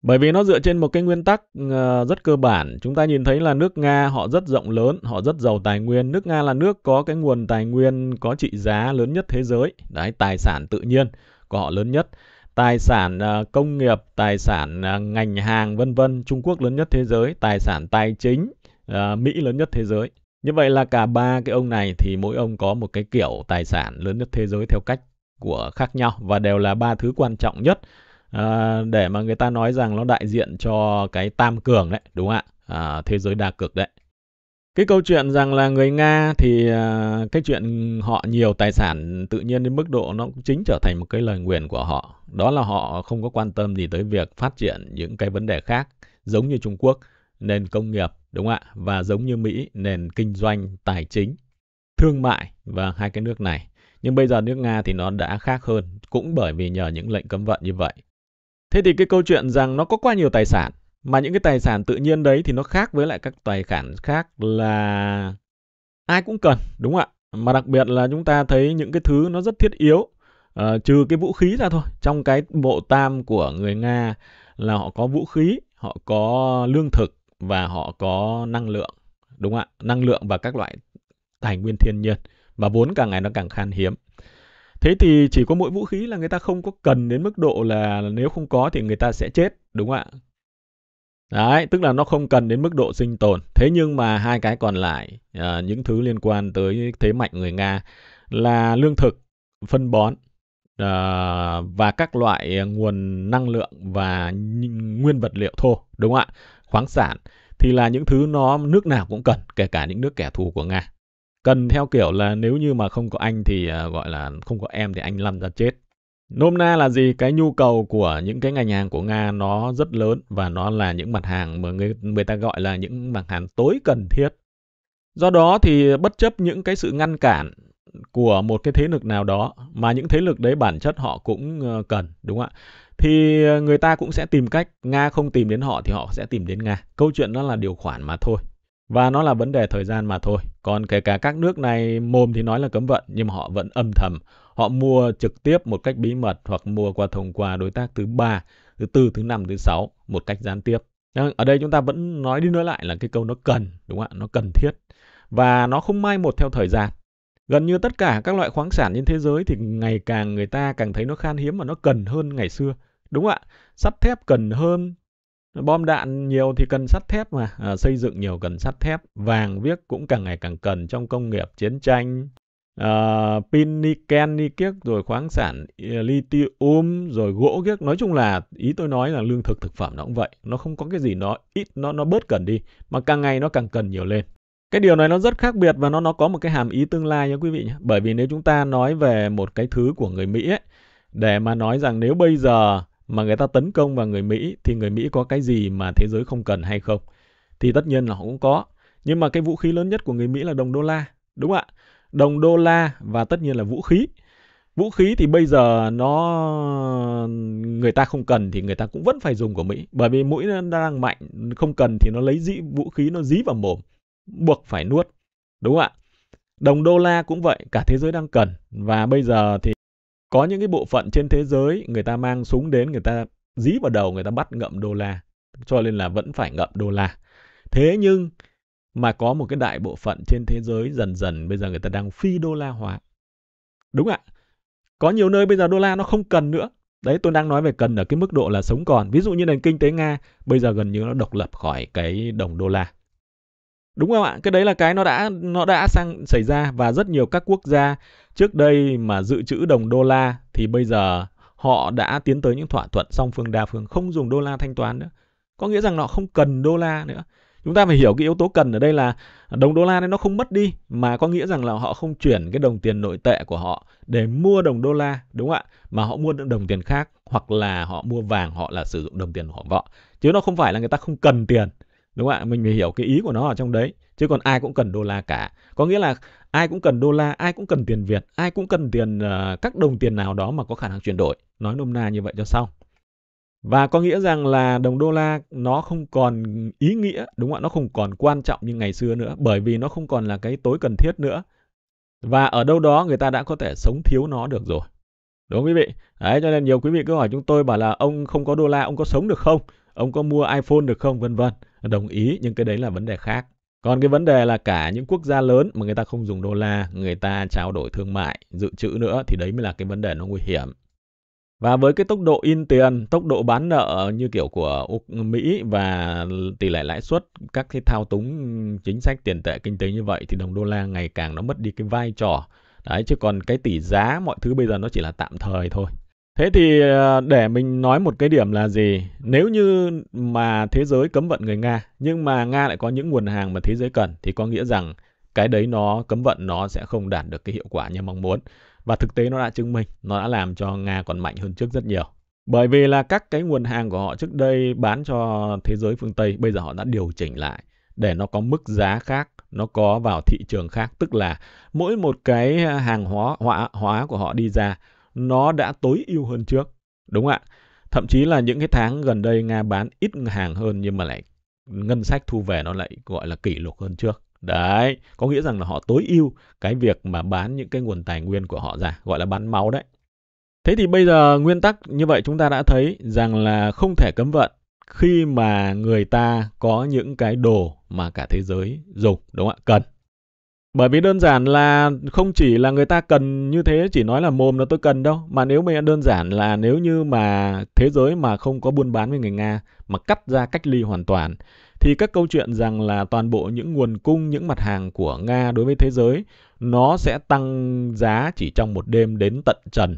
Bởi vì nó dựa trên một cái nguyên tắc ờ, rất cơ bản, chúng ta nhìn thấy là nước Nga họ rất rộng lớn, họ rất giàu tài nguyên. Nước Nga là nước có cái nguồn tài nguyên có trị giá lớn nhất thế giới, đấy tài sản tự nhiên của họ lớn nhất, tài sản ờ, công nghiệp, tài sản ờ, ngành hàng vân vân, Trung Quốc lớn nhất thế giới, tài sản tài chính, Mỹ lớn nhất thế giới. Như vậy là cả ba cái ông này thì mỗi ông có một cái kiểu tài sản lớn nhất thế giới theo cách của khác nhau và đều là ba thứ quan trọng nhất à, để mà người ta nói rằng nó đại diện cho cái tam cường đấy đúng không ạ à, thế giới đa cực đấy cái câu chuyện rằng là người nga thì à, cái chuyện họ nhiều tài sản tự nhiên đến mức độ nó cũng chính trở thành một cái lời nguyền của họ đó là họ không có quan tâm gì tới việc phát triển những cái vấn đề khác giống như trung quốc nền công nghiệp đúng không ạ và giống như mỹ nền kinh doanh tài chính thương mại và hai cái nước này nhưng bây giờ nước Nga thì nó đã khác hơn, cũng bởi vì nhờ những lệnh cấm vận như vậy. Thế thì cái câu chuyện rằng nó có quá nhiều tài sản mà những cái tài sản tự nhiên đấy thì nó khác với lại các tài sản khác là ai cũng cần đúng không ạ? Mà đặc biệt là chúng ta thấy những cái thứ nó rất thiết yếu uh, trừ cái vũ khí ra thôi. Trong cái bộ tam của người Nga là họ có vũ khí, họ có lương thực và họ có năng lượng đúng không ạ? Năng lượng và các loại tài nguyên thiên nhiên và vốn càng ngày nó càng khan hiếm thế thì chỉ có mỗi vũ khí là người ta không có cần đến mức độ là nếu không có thì người ta sẽ chết đúng không ạ Đấy, tức là nó không cần đến mức độ sinh tồn. Thế nhưng mà hai cái còn lại, à, những thứ liên quan tới thế mạnh người Nga là lương thực, phân bón à, và các loại nguồn năng lượng và nguyên vật liệu thô, đúng không ạ? Khoáng sản thì là những thứ nó nước nào cũng cần, kể cả những nước kẻ thù của Nga. Cần theo kiểu là nếu như mà không có anh thì uh, gọi là không có em thì anh lăn ra chết. Nôm na là gì? Cái nhu cầu của những cái ngành hàng của Nga nó rất lớn và nó là những mặt hàng mà người, người ta gọi là những mặt hàng tối cần thiết. Do đó thì bất chấp những cái sự ngăn cản của một cái thế lực nào đó mà những thế lực đấy bản chất họ cũng ờ, cần đúng không ạ? Thì ờ, người ta cũng sẽ tìm cách Nga không tìm đến họ thì họ sẽ tìm đến Nga. Câu chuyện đó là điều khoản mà thôi. Và nó là vấn đề thời gian mà thôi. Còn kể cả các nước này mồm thì nói là cấm vận nhưng mà họ vẫn âm thầm. Họ mua trực tiếp một cách bí mật hoặc mua qua thông qua đối tác thứ ba, thứ tư, thứ năm, thứ sáu một cách gián tiếp. ở đây chúng ta vẫn nói đi nói lại là cái câu nó cần, đúng không ạ? Nó cần thiết. Và nó không mai một theo thời gian. Gần như tất cả các loại khoáng sản trên thế giới thì ngày càng người ta càng thấy nó khan hiếm và nó cần hơn ngày xưa. Đúng không ạ? Sắt thép cần hơn, bom đạn nhiều thì cần sắt thép mà à, xây dựng nhiều cần sắt thép vàng viếc cũng càng ngày càng cần trong công nghiệp chiến tranh à, pin niken nikiếc rồi khoáng sản à, lithium rồi gỗ kiếc nói chung là ý tôi nói là lương thực thực phẩm nó cũng vậy nó không có cái gì nó ít nó nó bớt cần đi mà càng ngày nó càng cần nhiều lên cái điều này nó rất khác biệt và nó nó có một cái hàm ý tương lai nha quý vị nhé bởi vì nếu chúng ta nói về một cái thứ của người mỹ ấy, để mà nói rằng nếu bây giờ mà người ta tấn công vào người Mỹ thì người Mỹ có cái gì mà thế giới không cần hay không? Thì tất nhiên là họ cũng có. Nhưng mà cái vũ khí lớn nhất của người Mỹ là đồng đô la, đúng ạ? Đồng đô la và tất nhiên là vũ khí. Vũ khí thì bây giờ nó người ta không cần thì người ta cũng vẫn phải dùng của Mỹ, bởi vì mũi nó đang mạnh, không cần thì nó lấy dĩ vũ khí nó dí vào mồm, buộc phải nuốt. Đúng ạ? Đồng đô la cũng vậy, cả thế giới đang cần và bây giờ thì có những cái bộ phận trên thế giới người ta mang súng đến người ta dí vào đầu người ta bắt ngậm đô la cho nên là vẫn phải ngậm đô la. Thế nhưng mà có một cái đại bộ phận trên thế giới dần dần bây giờ người ta đang phi đô la hóa. Đúng ạ. Có nhiều nơi bây giờ đô la nó không cần nữa. Đấy tôi đang nói về cần ở cái mức độ là sống còn. Ví dụ như nền kinh tế Nga bây giờ gần như nó độc lập khỏi cái đồng đô la. Đúng không ạ? Cái đấy là cái nó đã nó đã sang xảy ra và rất nhiều các quốc gia trước đây mà dự trữ đồng đô la thì bây giờ họ đã tiến tới những thỏa thuận song phương đa phương không dùng đô la thanh toán nữa. Có nghĩa rằng họ không cần đô la nữa. Chúng ta phải hiểu cái yếu tố cần ở đây là đồng đô la này nó không mất đi mà có nghĩa rằng là họ không chuyển cái đồng tiền nội tệ của họ để mua đồng đô la đúng không ạ? Mà họ mua những đồng tiền khác hoặc là họ mua vàng họ là sử dụng đồng tiền của họ vợ. Chứ nó không phải là người ta không cần tiền đúng không ạ mình phải hiểu cái ý của nó ở trong đấy chứ còn ai cũng cần đô la cả có nghĩa là ai cũng cần đô la ai cũng cần tiền việt ai cũng cần tiền uh, các đồng tiền nào đó mà có khả năng chuyển đổi nói nôm na như vậy cho xong và có nghĩa rằng là đồng đô la nó không còn ý nghĩa đúng không ạ nó không còn quan trọng như ngày xưa nữa bởi vì nó không còn là cái tối cần thiết nữa và ở đâu đó người ta đã có thể sống thiếu nó được rồi đúng không quý vị đấy cho nên nhiều quý vị cứ hỏi chúng tôi bảo là ông không có đô la ông có sống được không ông có mua iphone được không vân vân đồng ý nhưng cái đấy là vấn đề khác còn cái vấn đề là cả những quốc gia lớn mà người ta không dùng đô la người ta trao đổi thương mại dự trữ nữa thì đấy mới là cái vấn đề nó nguy hiểm và với cái tốc độ in tiền, tốc độ bán nợ như kiểu của Mỹ và tỷ lệ lãi suất các cái thao túng chính sách tiền tệ kinh tế như vậy thì đồng đô la ngày càng nó mất đi cái vai trò. Đấy chứ còn cái tỷ giá mọi thứ bây giờ nó chỉ là tạm thời thôi. Thế thì à, để mình nói một cái điểm là gì? Nếu như mà thế giới cấm vận người Nga, nhưng mà Nga lại có những nguồn hàng mà thế giới cần, thì có nghĩa rằng cái đấy nó cấm vận nó sẽ không đạt được cái hiệu quả như mong muốn. Và thực tế nó đã chứng minh, nó đã làm cho Nga còn mạnh hơn trước rất nhiều. Bởi vì là các cái nguồn hàng của họ trước đây bán cho thế giới phương Tây, bây giờ họ đã điều chỉnh lại để nó có mức giá khác, nó có vào thị trường khác. Tức là mỗi một cái hàng hóa, hóa, hóa của họ đi ra nó đã tối ưu hơn trước. Đúng ạ. Thậm chí là những cái tháng gần đây Nga bán ít hàng hơn nhưng mà lại ngân sách thu về nó lại gọi là kỷ lục hơn trước. Đấy, có nghĩa rằng là họ tối ưu cái việc mà bán những cái nguồn tài nguyên của họ ra, gọi là bán máu đấy. Thế thì bây giờ nguyên tắc như vậy chúng ta đã thấy rằng là không thể cấm vận khi mà người ta có những cái đồ mà cả thế giới dùng, đúng không ạ? Cần. Bởi vì đơn giản là không chỉ là người ta cần như thế chỉ nói là mồm là tôi cần đâu. Mà nếu mà đơn giản là nếu như mà thế giới mà không có buôn bán với người Nga mà cắt ra cách ly hoàn toàn thì các câu chuyện rằng là toàn bộ những nguồn cung những mặt hàng của Nga đối với thế giới nó sẽ tăng giá chỉ trong một đêm đến tận trần.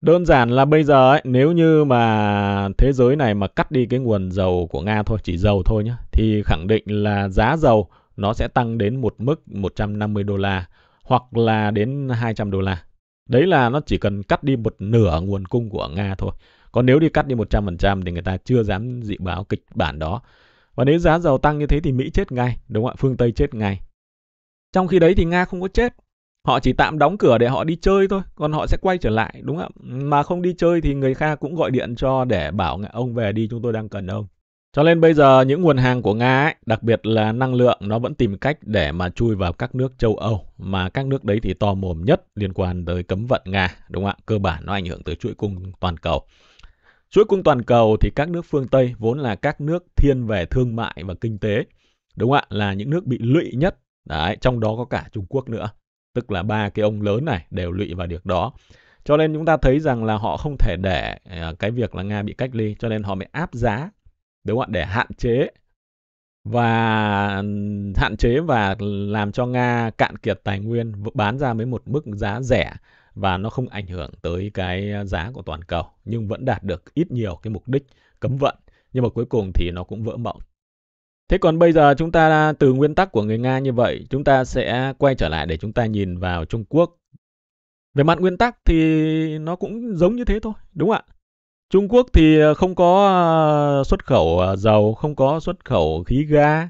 Đơn giản là bây giờ ấy, nếu như mà thế giới này mà cắt đi cái nguồn dầu của Nga thôi, chỉ dầu thôi nhé, thì khẳng định là giá dầu nó sẽ tăng đến một mức 150 đô la hoặc là đến 200 đô la. Đấy là nó chỉ cần cắt đi một nửa nguồn cung của Nga thôi. Còn nếu đi cắt đi 100% thì người ta chưa dám dự báo kịch bản đó. Và nếu giá dầu tăng như thế thì Mỹ chết ngay, đúng không ạ? Phương Tây chết ngay. Trong khi đấy thì Nga không có chết. Họ chỉ tạm đóng cửa để họ đi chơi thôi, còn họ sẽ quay trở lại, đúng không ạ? Mà không đi chơi thì người Kha cũng gọi điện cho để bảo ông về đi, chúng tôi đang cần ông. Cho nên bây giờ những nguồn hàng của Nga, ấy, đặc biệt là năng lượng, nó vẫn tìm cách để mà chui vào các nước châu Âu, mà các nước đấy thì to mồm nhất liên quan tới cấm vận Nga, đúng không ạ? Cơ bản nó ảnh hưởng tới chuỗi cung toàn cầu. Chuỗi cung toàn cầu thì các nước phương Tây vốn là các nước thiên về thương mại và kinh tế, đúng không ạ? Là những nước bị lụy nhất, đấy, trong đó có cả Trung Quốc nữa. Tức là ba cái ông lớn này đều lụy vào việc đó. Cho nên chúng ta thấy rằng là họ không thể để à, cái việc là Nga bị cách ly, cho nên họ mới áp giá đúng không ạ để hạn chế và hạn chế và làm cho Nga cạn kiệt tài nguyên bán ra với một mức giá rẻ và nó không ảnh hưởng tới cái à, giá của toàn cầu nhưng vẫn đạt được ít nhiều cái mục đích cấm vận nhưng mà cuối cùng thì nó cũng vỡ mộng. Thế còn bây giờ chúng ta từ nguyên tắc của người Nga như vậy, chúng ta sẽ quay trở lại để chúng ta nhìn vào Trung Quốc. Về mặt nguyên tắc thì nó cũng giống như thế thôi, đúng không ạ? Trung Quốc thì ờ, không có ờ, xuất khẩu ờ, dầu, không có xuất khẩu khí ga.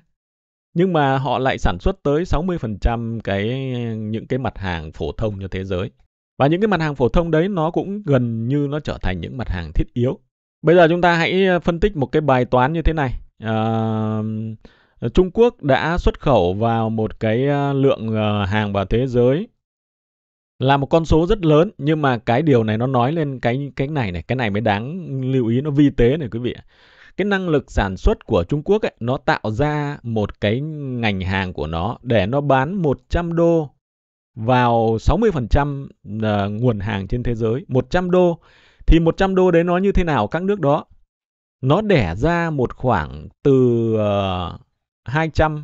Nhưng mà họ lại sản xuất tới 60% cái những cái mặt hàng phổ thông cho thế giới. Và những cái mặt hàng phổ thông đấy nó cũng gần như nó trở thành những mặt hàng thiết yếu. Bây giờ chúng ta hãy phân tích một cái bài toán như thế này. À, Trung Quốc đã xuất khẩu vào một cái lượng hàng vào thế giới là một con số rất lớn nhưng mà cái điều này nó nói lên cái cái này này cái này mới đáng lưu ý nó vi tế này quý vị cái năng lực sản xuất của Trung Quốc ấy, nó tạo ra một cái ngành hàng của nó để nó bán 100 đô vào 60% ờ, nguồn hàng trên thế giới 100 đô thì 100 đô đấy nó như thế nào các nước đó nó đẻ ra một khoảng từ 200 ờ,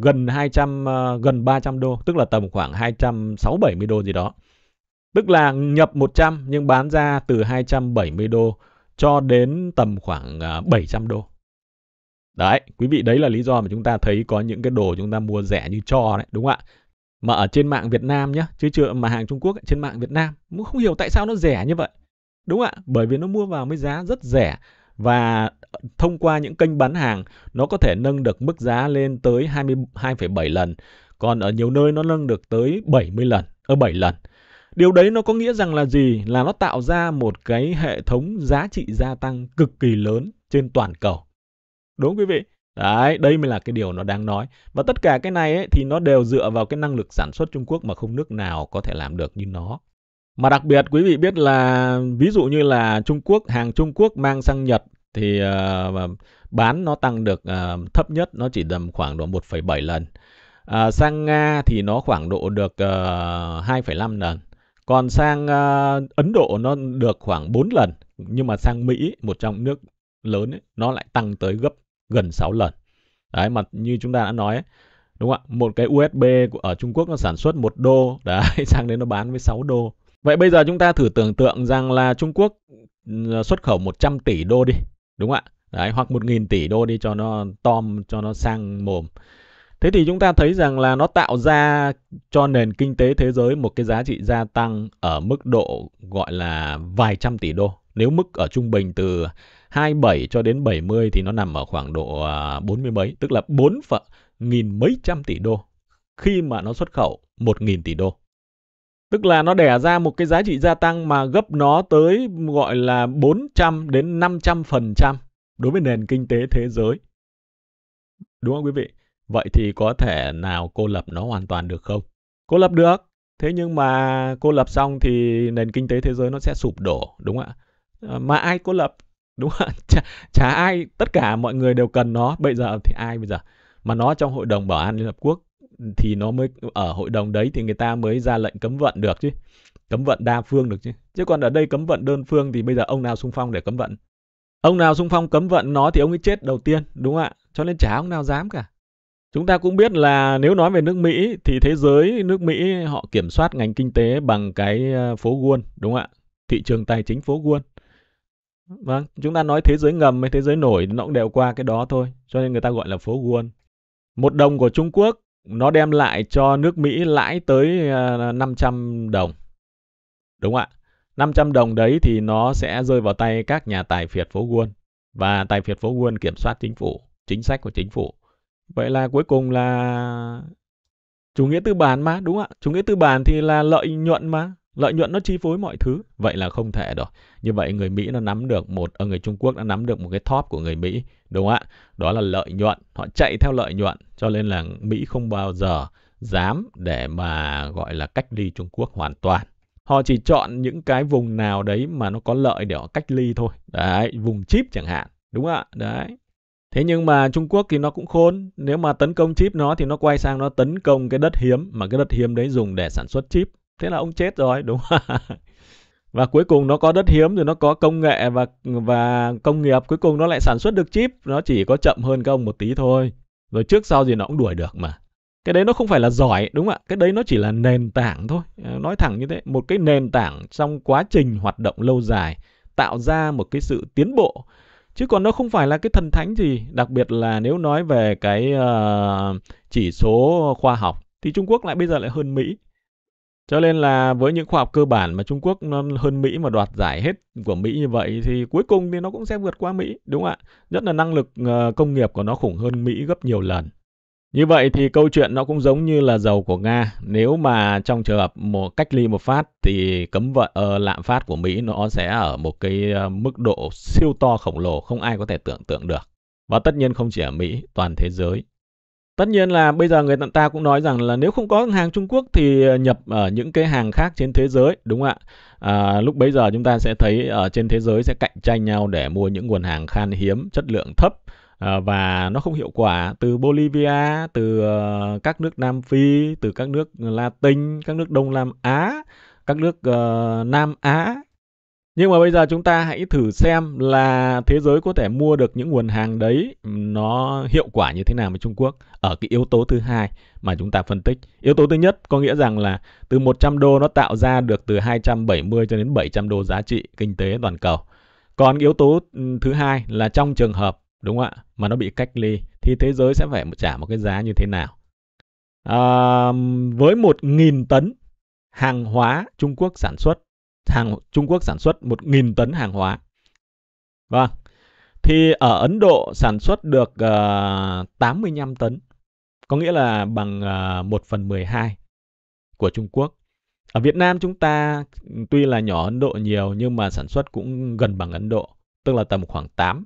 gần 200 uh, ờ, gần 300 đô, tức là tầm khoảng 260 70 đô gì đó. Tức là nhập 100 nhưng bán ra từ 270 đô cho đến tầm khoảng uh, ờ, 700 đô. Đấy, quý vị đấy là lý do mà chúng ta thấy có những cái đồ chúng ta mua rẻ như cho đấy, đúng không ạ? Mà ở trên mạng Việt Nam nhá, chứ chưa mà hàng Trung Quốc ấy, trên mạng Việt Nam, cũng không hiểu tại sao nó rẻ như vậy. Đúng không ạ? Bởi vì nó mua vào với giá rất rẻ và thông qua những kênh bán hàng nó có thể nâng được mức giá lên tới 22,7 lần. Còn ở nhiều nơi nó nâng được tới 70 lần, ở 7 lần. Điều đấy nó có nghĩa rằng là gì? Là nó tạo ra một cái hệ thống giá trị gia tăng cực kỳ lớn trên toàn cầu. Đúng quý vị? Đấy, đây mới là cái điều nó đang nói. Và tất cả cái này ấy, thì nó đều dựa vào cái năng lực sản xuất Trung Quốc mà không nước nào có thể làm được như nó. Mà đặc biệt quý vị biết là ví dụ như là Trung Quốc, hàng Trung Quốc mang sang Nhật thì uh, bán nó tăng được uh, thấp nhất nó chỉ tầm khoảng độ 1,7 lần. Uh, sang Nga thì nó khoảng độ được uh, 2,5 lần. Còn sang uh, Ấn Độ nó được khoảng 4 lần, nhưng mà sang Mỹ một trong nước lớn ấy, nó lại tăng tới gấp gần 6 lần. Đấy mà như chúng ta đã nói ấy, đúng không ạ? Một cái USB ở Trung Quốc nó sản xuất 1 đô, *laughs* đấy sang đến nó bán với 6 đô. Vậy bây giờ chúng ta thử tưởng tượng rằng là Trung Quốc ừ, xuất khẩu 100 tỷ đô đi đúng không ạ đấy hoặc một nghìn tỷ đô đi cho nó tom cho nó sang mồm thế thì chúng ta thấy rằng là nó tạo ra cho nền kinh tế thế giới một cái giá trị gia tăng ở mức độ gọi là vài trăm tỷ đô nếu mức ở trung bình từ 27 cho đến 70 thì nó nằm ở khoảng độ 40 à, mấy, tức là 4 phần nghìn mấy trăm tỷ đô khi mà nó xuất khẩu 1 nghìn tỷ đô. Tức là nó đẻ ra một cái giá trị gia tăng mà gấp nó tới gọi là 400 đến 500% đối với nền kinh tế thế giới. Đúng không quý vị? Vậy thì có thể nào cô lập nó hoàn toàn được không? Cô lập được. Thế nhưng mà cô lập xong thì nền kinh tế thế giới nó sẽ sụp đổ, đúng không ạ? Ờ, mà ai cô lập? Đúng không *laughs* Chả, chả ai, tất cả mọi người đều cần nó. Bây giờ thì ai bây giờ? Mà nó trong Hội đồng Bảo an Liên Hợp Quốc thì nó mới ở hội đồng đấy thì người ta mới ra lệnh cấm vận được chứ cấm vận đa phương được chứ chứ còn ở đây cấm vận đơn phương thì bây giờ ông nào xung phong để cấm vận ông nào xung phong cấm vận nó thì ông ấy chết đầu tiên đúng không ạ cho nên chả ông nào dám cả chúng ta cũng biết là nếu nói về nước mỹ thì thế giới nước mỹ họ kiểm soát ngành kinh tế bằng cái ờ, phố Wall đúng không ạ thị trường tài chính phố Wall Vâng, chúng ta nói thế giới ngầm hay thế giới nổi nó cũng đều qua cái đó thôi, cho nên người ta gọi là phố Wall. Một đồng của Trung Quốc nó đem lại cho nước Mỹ lãi tới 500 ờ, đồng. Đúng ạ. 500 đồng đấy thì nó sẽ rơi vào tay các nhà tài phiệt phố Wall và tài phiệt phố Wall kiểm soát chính phủ, chính sách của chính phủ. Vậy là cuối cùng là chủ nghĩa tư bản mà, đúng ạ. Chủ nghĩa tư bản thì là lợi nhuận mà. Lợi nhuận nó chi phối mọi thứ, vậy là không thể rồi. Như vậy người Mỹ nó nắm được một ở ờ, người Trung Quốc nó nắm được một cái top của người Mỹ, đúng không ạ? Đó là lợi nhuận, họ chạy theo lợi nhuận cho nên là Mỹ không bao giờ dám để mà gọi là cách ly Trung Quốc hoàn toàn. Họ chỉ chọn những cái vùng nào đấy mà nó có lợi để họ cách ly thôi. Đấy, vùng chip chẳng hạn, đúng không ạ? Đấy. Thế nhưng mà Trung Quốc thì nó cũng khôn, nếu mà tấn công chip nó thì nó quay sang nó tấn công cái đất hiếm mà cái đất hiếm đấy dùng để sản xuất chip thế là ông chết rồi đúng không? *laughs* và cuối cùng nó có đất hiếm rồi nó có công nghệ và và công nghiệp cuối cùng nó lại sản xuất được chip nó chỉ có chậm hơn các ông một tí thôi rồi trước sau gì nó cũng đuổi được mà cái đấy nó không phải là giỏi đúng không ạ cái đấy nó chỉ là nền tảng thôi ờ, nói thẳng như thế một cái nền tảng trong quá trình hoạt động lâu dài tạo ra một cái sự tiến bộ chứ còn nó không phải là cái thần thánh gì đặc biệt là nếu nói về cái uh, chỉ số khoa học thì trung quốc lại bây giờ lại hơn mỹ cho nên là với những khoa học cơ bản mà Trung Quốc nó hơn Mỹ mà đoạt giải hết của Mỹ như vậy thì cuối cùng thì nó cũng sẽ vượt qua Mỹ, đúng không ạ? Nhất là năng lực ờ, công nghiệp của nó khủng hơn Mỹ gấp nhiều lần. Như vậy thì câu chuyện nó cũng giống như là dầu của Nga. Nếu mà trong trường hợp một cách ly một phát thì cấm vận uh, lạm phát của Mỹ nó sẽ ở một cái ờ, mức độ siêu to khổng lồ không ai có thể tưởng tượng được. Và tất nhiên không chỉ ở Mỹ, toàn thế giới. Tất nhiên là bây giờ người ta cũng nói rằng là nếu không có hàng Trung Quốc thì ờ, nhập ở những cái hàng khác trên thế giới, đúng không ạ? À, lúc bây giờ chúng ta sẽ thấy ở trên thế giới sẽ cạnh tranh nhau để mua những nguồn hàng khan hiếm, chất lượng thấp ờ, và nó không hiệu quả từ Bolivia, từ ờ, các nước Nam Phi, từ các nước Latin, các nước Đông Nam Á, các nước uh, Nam Á nhưng mà bây giờ chúng ta hãy thử xem là thế giới có thể mua được những nguồn hàng đấy nó hiệu quả như thế nào với Trung Quốc ở cái yếu tố thứ hai mà chúng ta phân tích. Yếu tố thứ nhất có nghĩa rằng là từ 100 đô nó tạo ra được từ 270 cho đến 700 đô giá trị kinh tế toàn cầu. Còn yếu tố thứ hai là trong trường hợp đúng không ạ mà nó bị cách ly thì thế giới sẽ phải trả một cái giá như thế nào. À, với 1.000 tấn hàng hóa Trung Quốc sản xuất hàng Trung Quốc sản xuất 1.000 tấn hàng hóa. Vâng. Thì ở Ấn Độ sản xuất được uh, ờ, 85 tấn, có nghĩa là bằng uh, ờ, 1 phần 12 của Trung Quốc. Ở Việt Nam chúng ta tuy là nhỏ Ấn Độ nhiều nhưng mà sản xuất cũng gần bằng Ấn Độ, tức là tầm khoảng 8,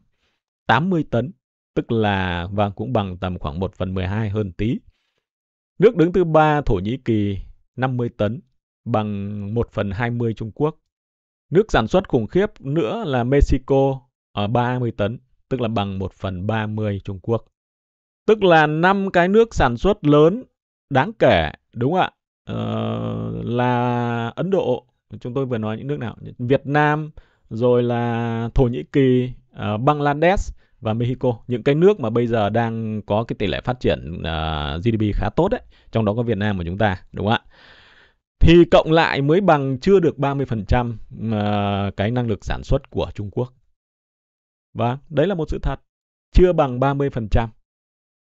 80 tấn, tức là vàng cũng bằng tầm khoảng 1 phần 12 hơn tí. Nước đứng thứ ba Thổ Nhĩ Kỳ 50 tấn, bằng 1 phần 20 Trung Quốc. Nước sản xuất khủng khiếp nữa là Mexico ở à, 30 tấn, tức là bằng 1 phần 30 Trung Quốc. Tức là năm cái nước sản xuất lớn đáng kể, đúng không ạ? Ờ, là Ấn Độ, chúng tôi vừa nói những nước nào, Việt Nam, rồi là Thổ Nhĩ Kỳ, uh, Bangladesh và Mexico, những cái nước mà bây giờ đang có cái tỷ lệ phát triển uh, ờ, GDP khá tốt đấy, trong đó có Việt Nam của chúng ta, đúng không ạ? thì cộng lại mới bằng chưa được 30% ờ, cái năng lực sản xuất của Trung Quốc. Và đấy là một sự thật, chưa bằng 30%.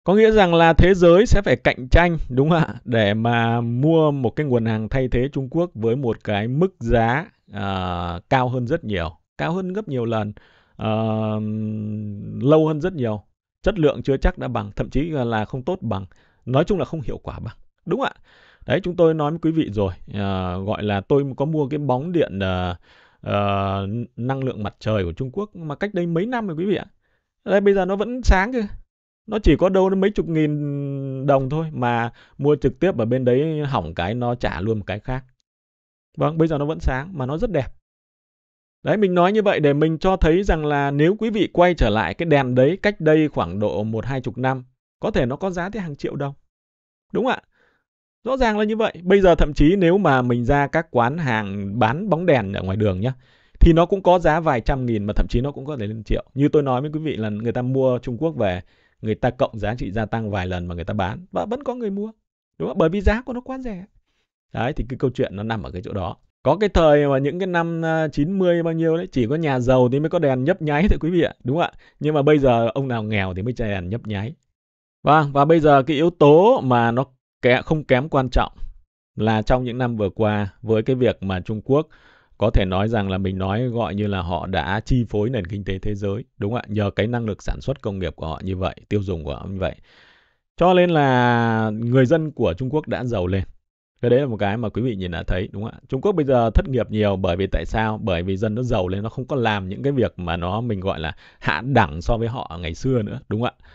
Có nghĩa rằng là thế giới sẽ phải cạnh tranh, đúng không ạ? Để mà mua một cái nguồn hàng thay thế Trung Quốc với một cái mức giá uh, cao hơn rất nhiều, cao hơn gấp nhiều lần, uh, lâu hơn rất nhiều. Chất lượng chưa chắc đã bằng, thậm chí là không tốt bằng. Nói chung là không hiệu quả bằng, đúng không ạ? đấy chúng tôi nói với quý vị rồi à, gọi là tôi có mua cái bóng điện à, à, năng lượng mặt trời của Trung Quốc mà cách đây mấy năm rồi quý vị ạ đây bây giờ nó vẫn sáng kìa nó chỉ có đâu đến mấy chục nghìn đồng thôi mà mua trực tiếp ở bên đấy hỏng cái nó trả luôn một cái khác vâng bây giờ nó vẫn sáng mà nó rất đẹp Đấy, mình nói như vậy để mình cho thấy rằng là nếu quý vị quay trở lại cái đèn đấy cách đây khoảng độ một hai chục năm, có thể nó có giá tới hàng triệu đồng. Đúng ạ? Rõ ràng là như vậy. Bây giờ thậm chí nếu mà mình ra các quán hàng bán bóng đèn ở ngoài đường nhá, thì nó cũng có giá vài trăm nghìn mà thậm chí nó cũng có thể lên triệu. Như tôi nói với quý vị là người ta mua Trung Quốc về, người ta cộng giá trị gia tăng vài lần mà người ta bán và vẫn có người mua. Đúng không? Bởi vì giá của nó quá rẻ. Đấy thì cái câu chuyện nó nằm ở cái chỗ đó. Có cái thời mà những cái năm 90 à, bao nhiêu đấy, chỉ có nhà giàu thì mới có đèn nhấp nháy thưa quý vị ạ, đúng không ạ? Nhưng mà bây giờ ông nào nghèo thì mới chơi đèn nhấp nháy. và, vâng, và bây giờ cái yếu tố mà nó kẻ không kém quan trọng là trong những năm vừa qua với cái việc mà Trung Quốc có thể nói rằng là mình nói gọi như là họ đã chi phối nền kinh tế thế giới đúng không ạ nhờ cái năng lực sản xuất công nghiệp của họ như vậy tiêu dùng của họ như vậy cho nên là người dân của Trung Quốc đã giàu lên cái đấy là một cái mà quý vị nhìn đã thấy đúng không ạ Trung Quốc bây giờ thất nghiệp nhiều bởi vì tại sao bởi vì dân nó giàu lên nó không có làm những cái việc mà nó mình gọi là hạ đẳng so với họ ngày xưa nữa đúng không ạ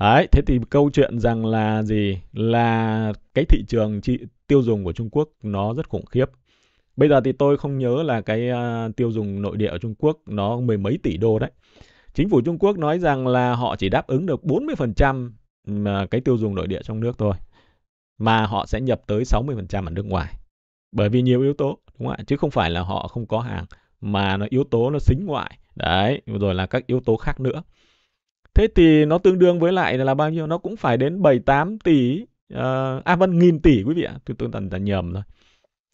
Đấy, thế thì câu chuyện rằng là gì? Là cái thị trường chi, tiêu dùng của Trung Quốc nó rất khủng khiếp. Bây giờ thì tôi không nhớ là cái uh, tiêu dùng nội địa ở Trung Quốc nó mười mấy tỷ đô đấy. Chính phủ Trung Quốc nói rằng là họ chỉ đáp ứng được 40% cái tiêu dùng nội địa trong nước thôi. Mà họ sẽ nhập tới 60% ở nước ngoài. Bởi vì nhiều yếu tố, đúng không ạ? Chứ không phải là họ không có hàng mà nó yếu tố nó xính ngoại. Đấy, rồi là các yếu tố khác nữa thế thì nó tương đương với lại là bao nhiêu nó cũng phải đến 78 tỷ uh, à vâng nghìn tỷ quý vị ạ tôi tôi tần nhầm rồi